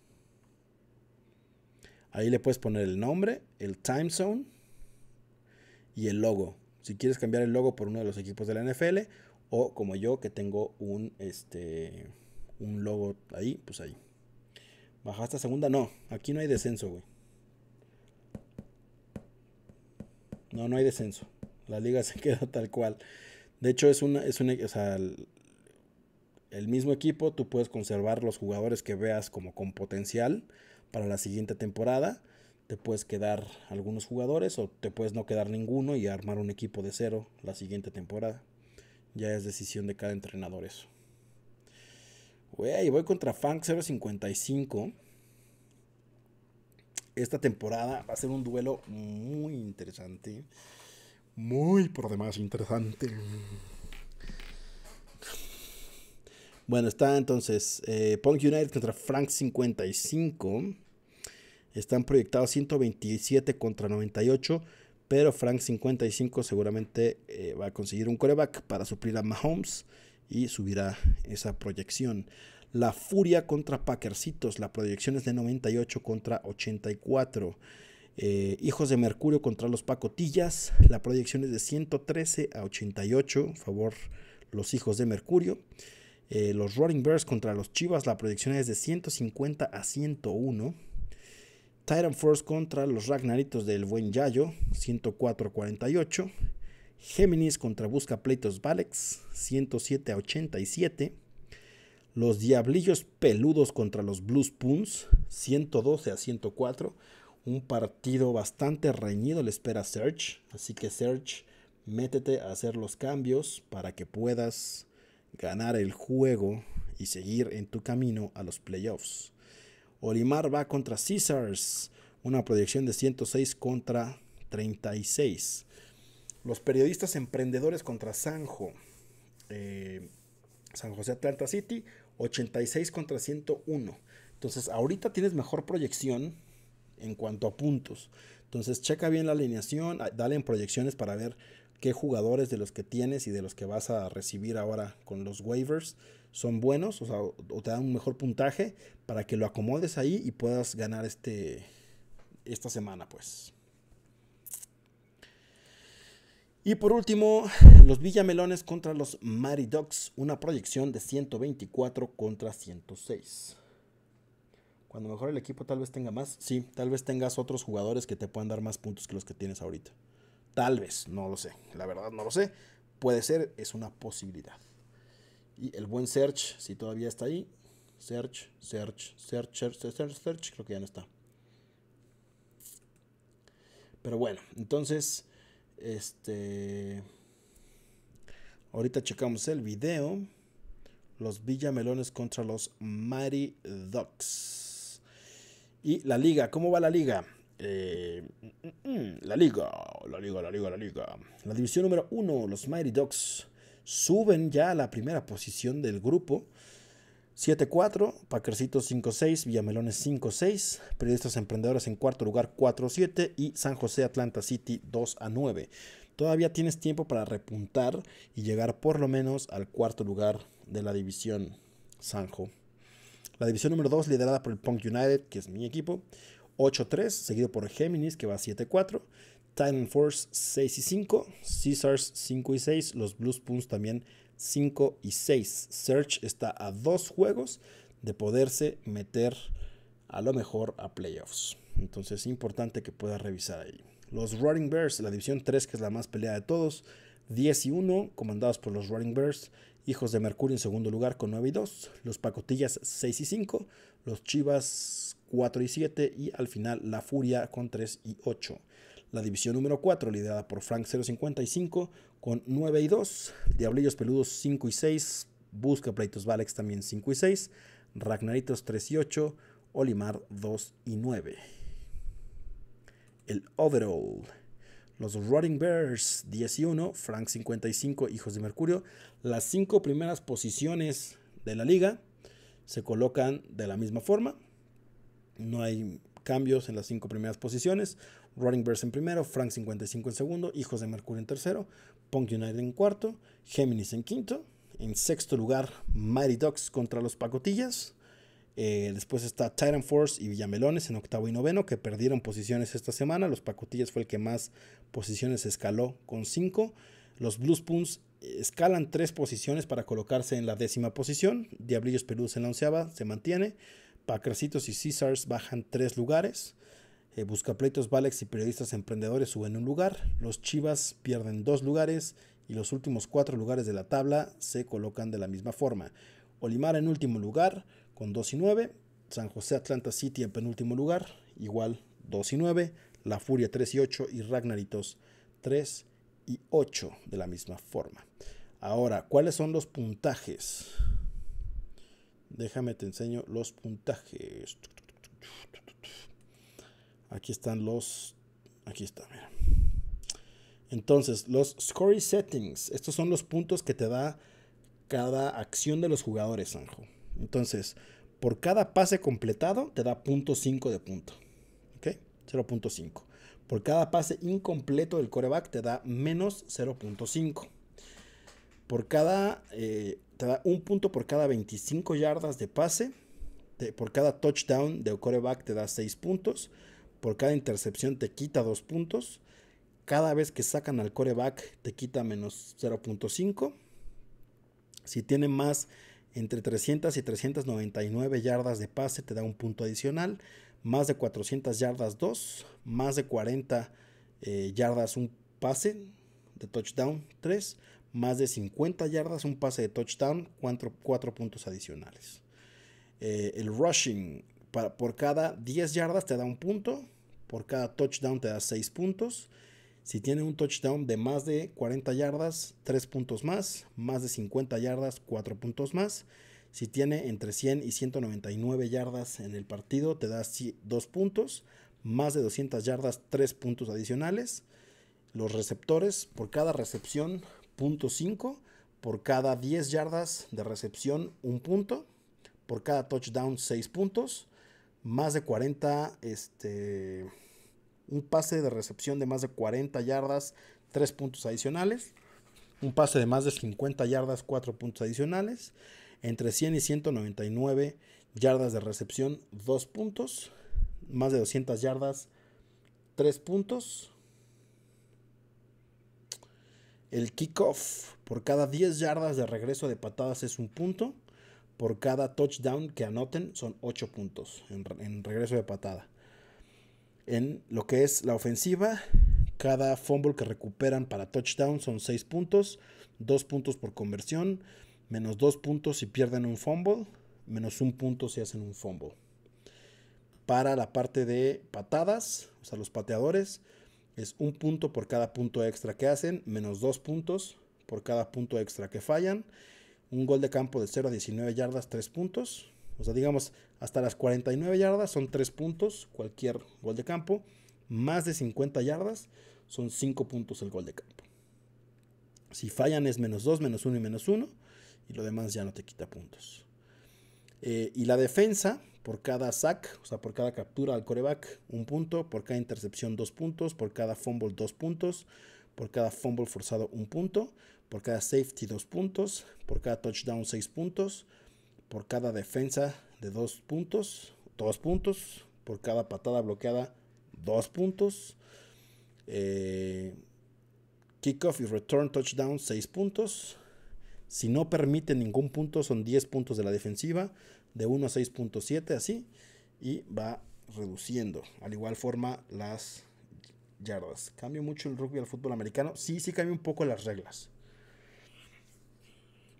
Ahí le puedes poner el nombre, el time zone y el logo. Si quieres cambiar el logo por uno de los equipos de la NFL o como yo que tengo un, este, un logo ahí, pues ahí. Bajaste a segunda, no, aquí no hay descenso, güey. No, no hay descenso. La liga se queda tal cual. De hecho, es una, es una, e, o sea, el, mismo equipo, tú puedes conservar los jugadores que veas como con potencial para la siguiente temporada. Te puedes quedar algunos jugadores o te puedes no quedar ninguno y armar un equipo de cero la siguiente temporada. Ya es decisión de cada entrenador eso. Güey, voy contra Funk 055 esta temporada va a ser un duelo muy interesante. Muy por demás interesante. Bueno, está entonces eh, Punk United contra Frank 55. Están proyectados 127 contra 98. Pero Frank 55 seguramente eh, va a conseguir un coreback para suplir a Mahomes y subirá esa proyección la Furia contra Packercitos, la proyección es de 98 contra 84. Eh, Hijos de Mercurio contra los Pacotillas, la proyección es de 113 a 88, favor los Hijos de Mercurio. Eh, los Roaring Bears contra los Chivas, la proyección es de 150 a 101. Titan Force contra los Ragnaritos del Buen Yayo, 104 a 48. Géminis contra Busca Pleitos Valex, 107 a 87. Los Diablillos Peludos contra los Blues spoons 112 a 104. Un partido bastante reñido le espera Serge. Así que Serge, métete a hacer los cambios para que puedas ganar el juego y seguir en tu camino a los playoffs. Olimar va contra Caesars. Una proyección de 106 contra 36. Los periodistas emprendedores contra Sanjo. Eh, San José Atlanta City, 86 contra 101. Entonces, ahorita tienes mejor proyección en cuanto a puntos. Entonces, checa bien la alineación, ah, dale en proyecciones para ver qué jugadores de los que tienes y de los que vas a recibir ahora con los waivers son buenos, o sea, o te dan un mejor puntaje para que lo acomodes ahí y puedas ganar este esta semana, pues. Y por último, los Villamelones contra los Maridocs, una proyección de 124 contra 106. Cuando mejor el equipo tal vez tenga más, sí, tal vez tengas otros jugadores que te puedan dar más puntos que los que tienes ahorita. Tal vez, no lo sé, la verdad no lo sé. Puede ser, es una posibilidad. Y el buen Search, si todavía está ahí, Search, Search, Search, Search, Search, Search creo que ya no está. Pero bueno, entonces... Este. Ahorita checamos el video. Los Villamelones contra los Mary Ducks. Y la liga, ¿cómo va la liga? Eh, mm, mm, mm, la liga, la liga, la liga, la liga. La división número uno los Mighty Ducks suben ya a la primera posición del grupo 7-4, Paquercitos 5-6, Villamelones 5-6, Periodistas Emprendedores en cuarto lugar 4-7 y San José Atlanta City 2-9. Todavía tienes tiempo para repuntar y llegar por lo menos al cuarto lugar de la división Sanjo. La división número 2 liderada por el Punk United, que es mi equipo, 8-3, seguido por Géminis, que va 7-4, Titan Force 6 5, Caesars 5 6, los Blues Puns también 5 y 6. Search está a dos juegos de poderse meter a lo mejor a playoffs. Entonces es importante que puedas revisar ahí. Los Running Bears, la división 3, que es la más peleada de todos, 10 y 1, comandados por los Running Bears. Hijos de Mercurio en segundo lugar con 9 y 2. Los Pacotillas 6 y 5. Los Chivas 4 y 7. Y al final la Furia con 3 y 8. La división número 4, liderada por Frank 055, con 9 y 2, Diablillos Peludos 5 y 6, Busca Pleitos Valex también 5 y 6, Ragnaritos 3 y 8, Olimar 2 y 9. El Overall. Los Running Bears 11, Frank 55, Hijos de Mercurio. Las 5 primeras posiciones de la liga se colocan de la misma forma. No hay cambios en las 5 primeras posiciones. Running Bears en primero, Frank 55 en segundo, Hijos de Mercurio en tercero, Punk United en cuarto, Géminis en quinto, en sexto lugar Mighty Ducks contra los Pacotillas, eh, después está Titan Force y Villamelones en octavo y noveno, que perdieron posiciones esta semana. Los Pacotillas fue el que más posiciones escaló con cinco, Los Blues spoons escalan tres posiciones para colocarse en la décima posición. Diablillos Perú en la onceava se mantiene. Pacracitos y Caesars bajan tres lugares eh, buscapleitos, valex y periodistas emprendedores suben un lugar, los Chivas pierden dos lugares y los últimos cuatro lugares de la tabla se colocan de la misma forma. Olimar en último lugar con 2 y 9, San José Atlanta City en penúltimo lugar, igual 2 y 9, La Furia 3 y 8 y Ragnaritos 3 y 8 de la misma forma. Ahora, ¿cuáles son los puntajes? Déjame te enseño los puntajes. Aquí están los. Aquí está, mira. Entonces, los score settings. Estos son los puntos que te da cada acción de los jugadores, Anjo. Entonces, por cada pase completado, te da 0.5 5 de punto. ¿Ok? 0.5. Por cada pase incompleto del coreback, te da menos 0.5. Por cada. Eh, te da un punto por cada 25 yardas de pase. por cada touchdown del coreback, te da 6 puntos por cada intercepción te quita 2 puntos. Cada vez que sacan al coreback te quita menos 0.5. Si tiene más entre 300 y 399 yardas de pase te da un punto adicional. Más de 400 yardas 2. Más de 40 eh, yardas un pase de touchdown 3. Más de 50 yardas un pase de touchdown 4, puntos adicionales. Eh, el rushing por cada 10 yardas te da un punto, por cada touchdown te da 6 puntos. Si tiene un touchdown de más de 40 yardas, 3 puntos más, más de 50 yardas, 4 puntos más. Si tiene entre 100 y 199 yardas en el partido, te da 2 puntos, más de 200 yardas, 3 puntos adicionales. Los receptores, por cada recepción, punto 5, por cada 10 yardas de recepción, 1 punto, por cada touchdown, 6 puntos más de 40, este, un pase de recepción de más de 40 yardas, 3 puntos adicionales, un pase de más de 50 yardas, 4 puntos adicionales, entre 100 y 199 yardas de recepción, 2 puntos, más de 200 yardas, 3 puntos. El kickoff por cada 10 yardas de regreso de patadas es un punto por cada touchdown que anoten son 8 puntos en, regreso de patada. En lo que es la ofensiva, cada fumble que recuperan para touchdown son 6 puntos, 2 puntos por conversión, menos 2 puntos si pierden un fumble, menos 1 punto si hacen un fumble. Para la parte de patadas, o sea, los pateadores, es 1 punto por cada punto extra que hacen, menos 2 puntos por cada punto extra que fallan un gol de campo de 0 a 19 yardas, 3 puntos. O sea, digamos, hasta las 49 yardas son 3 puntos, cualquier gol de campo. Más de 50 yardas son 5 puntos el gol de campo. Si fallan es menos 2, menos 1 y menos 1. Y lo demás ya no te quita puntos. Eh, y la defensa, por cada sack, o sea, por cada captura al coreback, un punto. Por cada intercepción, dos puntos. Por cada fumble, dos puntos. Por cada fumble forzado, un punto por cada safety 2 puntos, por cada touchdown 6 puntos, por cada defensa de 2 puntos, 2 puntos, por cada patada bloqueada 2 puntos, eh, kickoff y return touchdown 6 puntos. Si no permite ningún punto son 10 puntos de la defensiva, de 1 a 6.7 así, y va reduciendo. Al igual forma las yardas. ¿Cambia mucho el rugby al fútbol americano? Sí, sí cambia un poco las reglas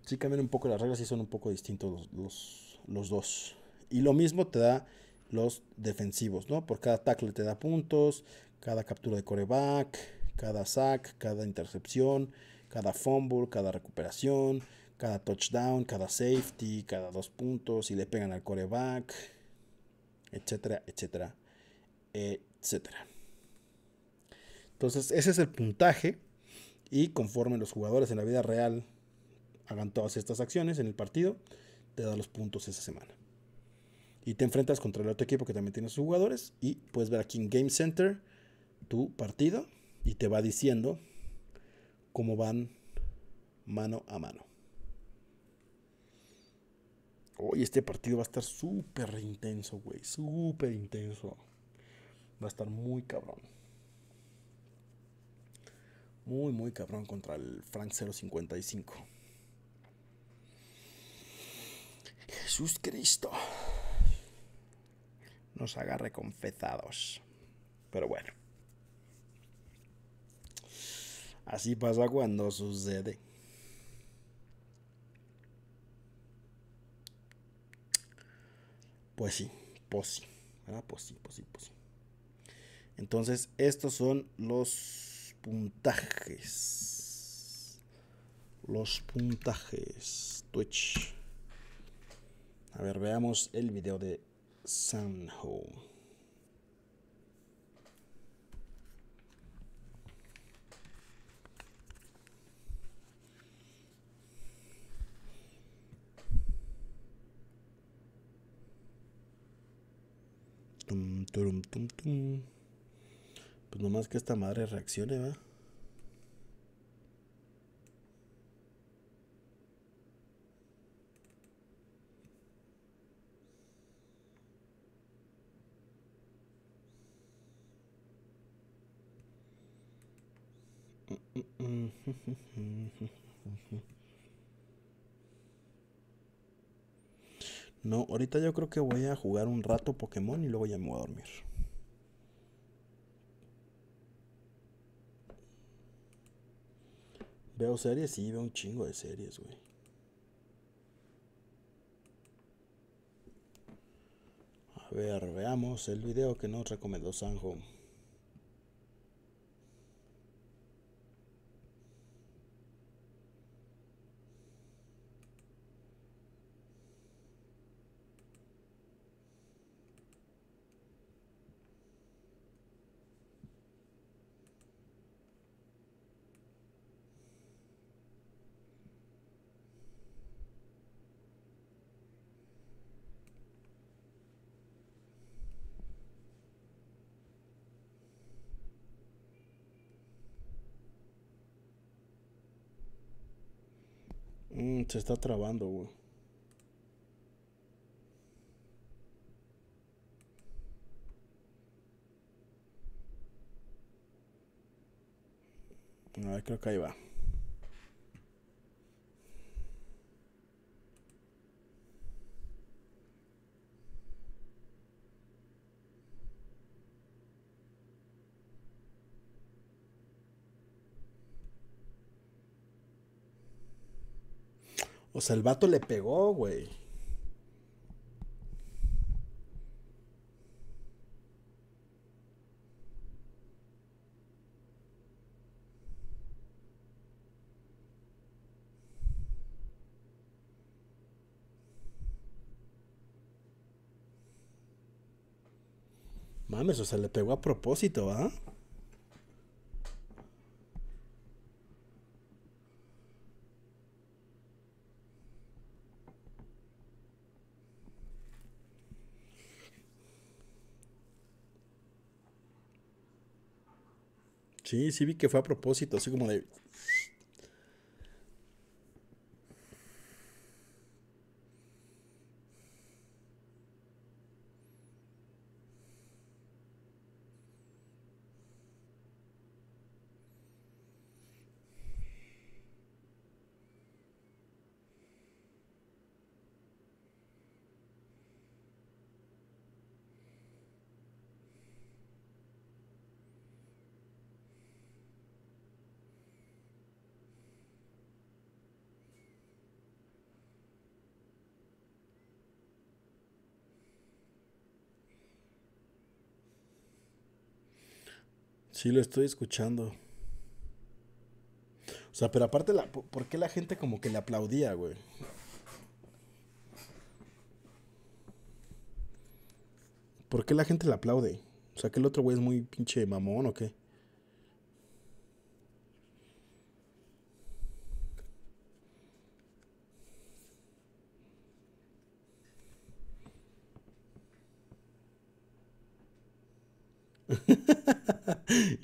sí cambian un poco las reglas y son un poco distintos los, los dos. Y lo mismo te da los defensivos, ¿no? Por cada tackle te da puntos, cada captura de coreback, cada sack, cada intercepción, cada fumble, cada recuperación, cada touchdown, cada safety, cada dos puntos, si le pegan al coreback, etcétera, etcétera, etcétera. Entonces, ese es el puntaje. Y conforme los jugadores en la vida real hagan todas estas acciones en el partido, te da los puntos esa semana. Y te enfrentas contra el otro equipo que también tiene sus jugadores y puedes ver aquí en Game Center tu partido y te va diciendo cómo van mano a mano. Hoy este partido va a estar súper intenso, güey. Súper intenso. Va a estar muy cabrón. Muy, muy cabrón contra el Frank 055. Jesús Cristo nos agarre confesados. Pero bueno. Así pasa cuando sucede. Pues sí, pues sí, ¿verdad? Pues sí, pues sí, pues sí. Entonces, estos son los puntajes. Los puntajes. Twitch. A ver, veamos el video de Sanho. Tum, tum, tum, tum. Pues nomás que esta madre reaccione, ¿verdad? No, ahorita yo creo que voy a jugar un rato Pokémon y luego ya me voy a dormir. ¿Veo series? Sí, veo un chingo de series, güey. A ver, veamos el video que nos recomendó Sanjo. Se está trabando, güey. A creo que ahí va. O sea, el vato le pegó, güey. Mames, o sea, le pegó a propósito, ¿ah? Sí, sí vi que fue a propósito, así como de, Sí, lo estoy escuchando. O sea, pero aparte, la, ¿por qué la gente como que le aplaudía, güey? ¿Por qué la gente le aplaude? O sea, que el otro güey es muy pinche mamón o qué?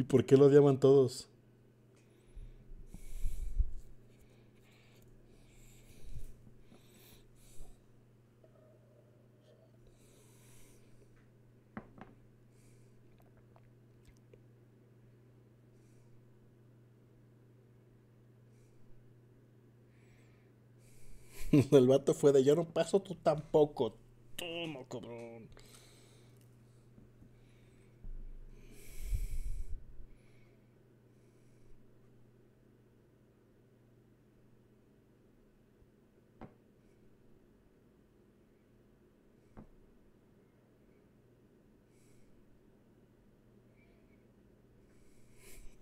por qué lo odiaban todos? El vato fue de yo no paso, tú tampoco. Toma, cabrón.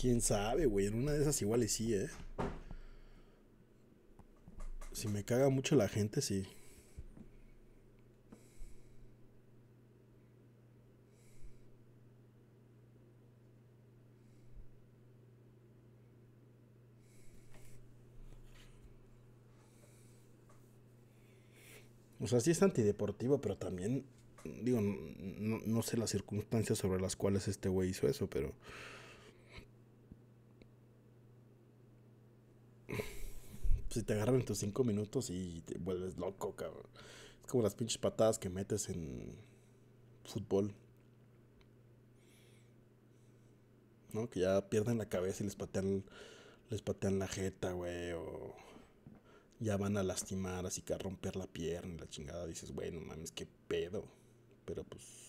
Quién sabe, güey. En una de esas iguales sí, ¿eh? Si me caga mucho la gente, sí. O sea, sí es antideportivo, pero también, digo, no, no sé las circunstancias sobre las cuales este güey hizo eso, pero... si te agarran en tus cinco minutos y te vuelves loco, cabrón. Es como las pinches patadas que metes en fútbol. ¿No? Que ya pierden la cabeza y les patean, les patean la jeta, güey. O ya van a lastimar, así que a romper la pierna y la chingada. Dices, bueno, mames, qué pedo. Pero pues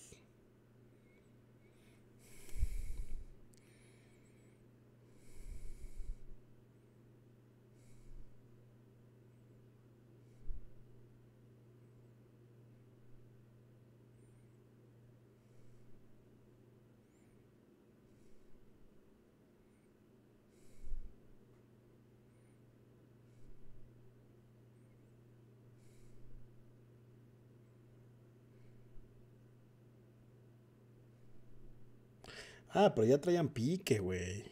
Ah, pero ya traían pique, güey.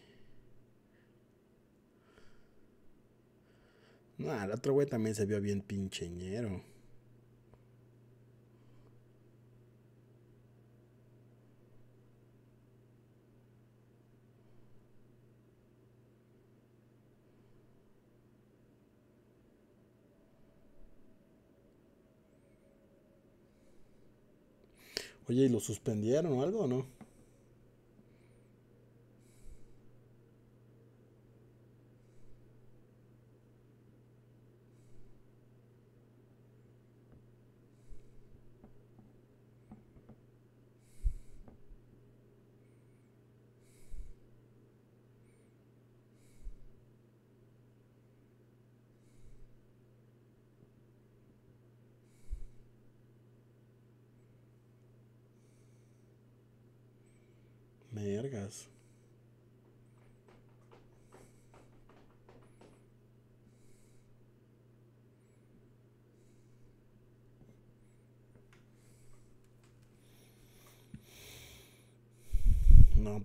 No, el otro güey también se vio bien pincheñero. Oye, ¿y lo suspendieron o algo o no?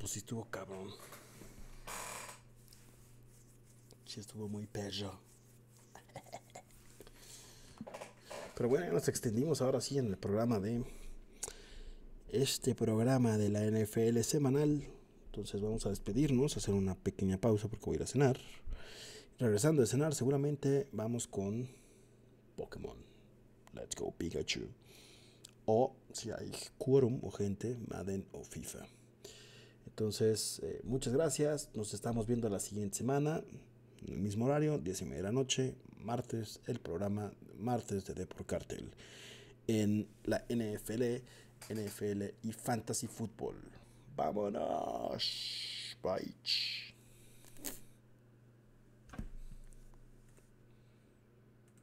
pues estuvo cabrón. Sí estuvo muy perro. Pero bueno, ya nos extendimos ahora sí en el programa de este programa de la NFL semanal. Entonces vamos a despedirnos, hacer una pequeña pausa porque voy a ir a cenar. Regresando de cenar, seguramente vamos con Pokémon. Let's go Pikachu. O si hay quórum o gente, Madden o FIFA. Entonces, eh, muchas gracias. Nos estamos viendo la siguiente semana, en el mismo horario, 10 y media de la noche, martes, el programa martes de Depor Cartel en la NFL, NFL y Fantasy Football. Vámonos. Bye.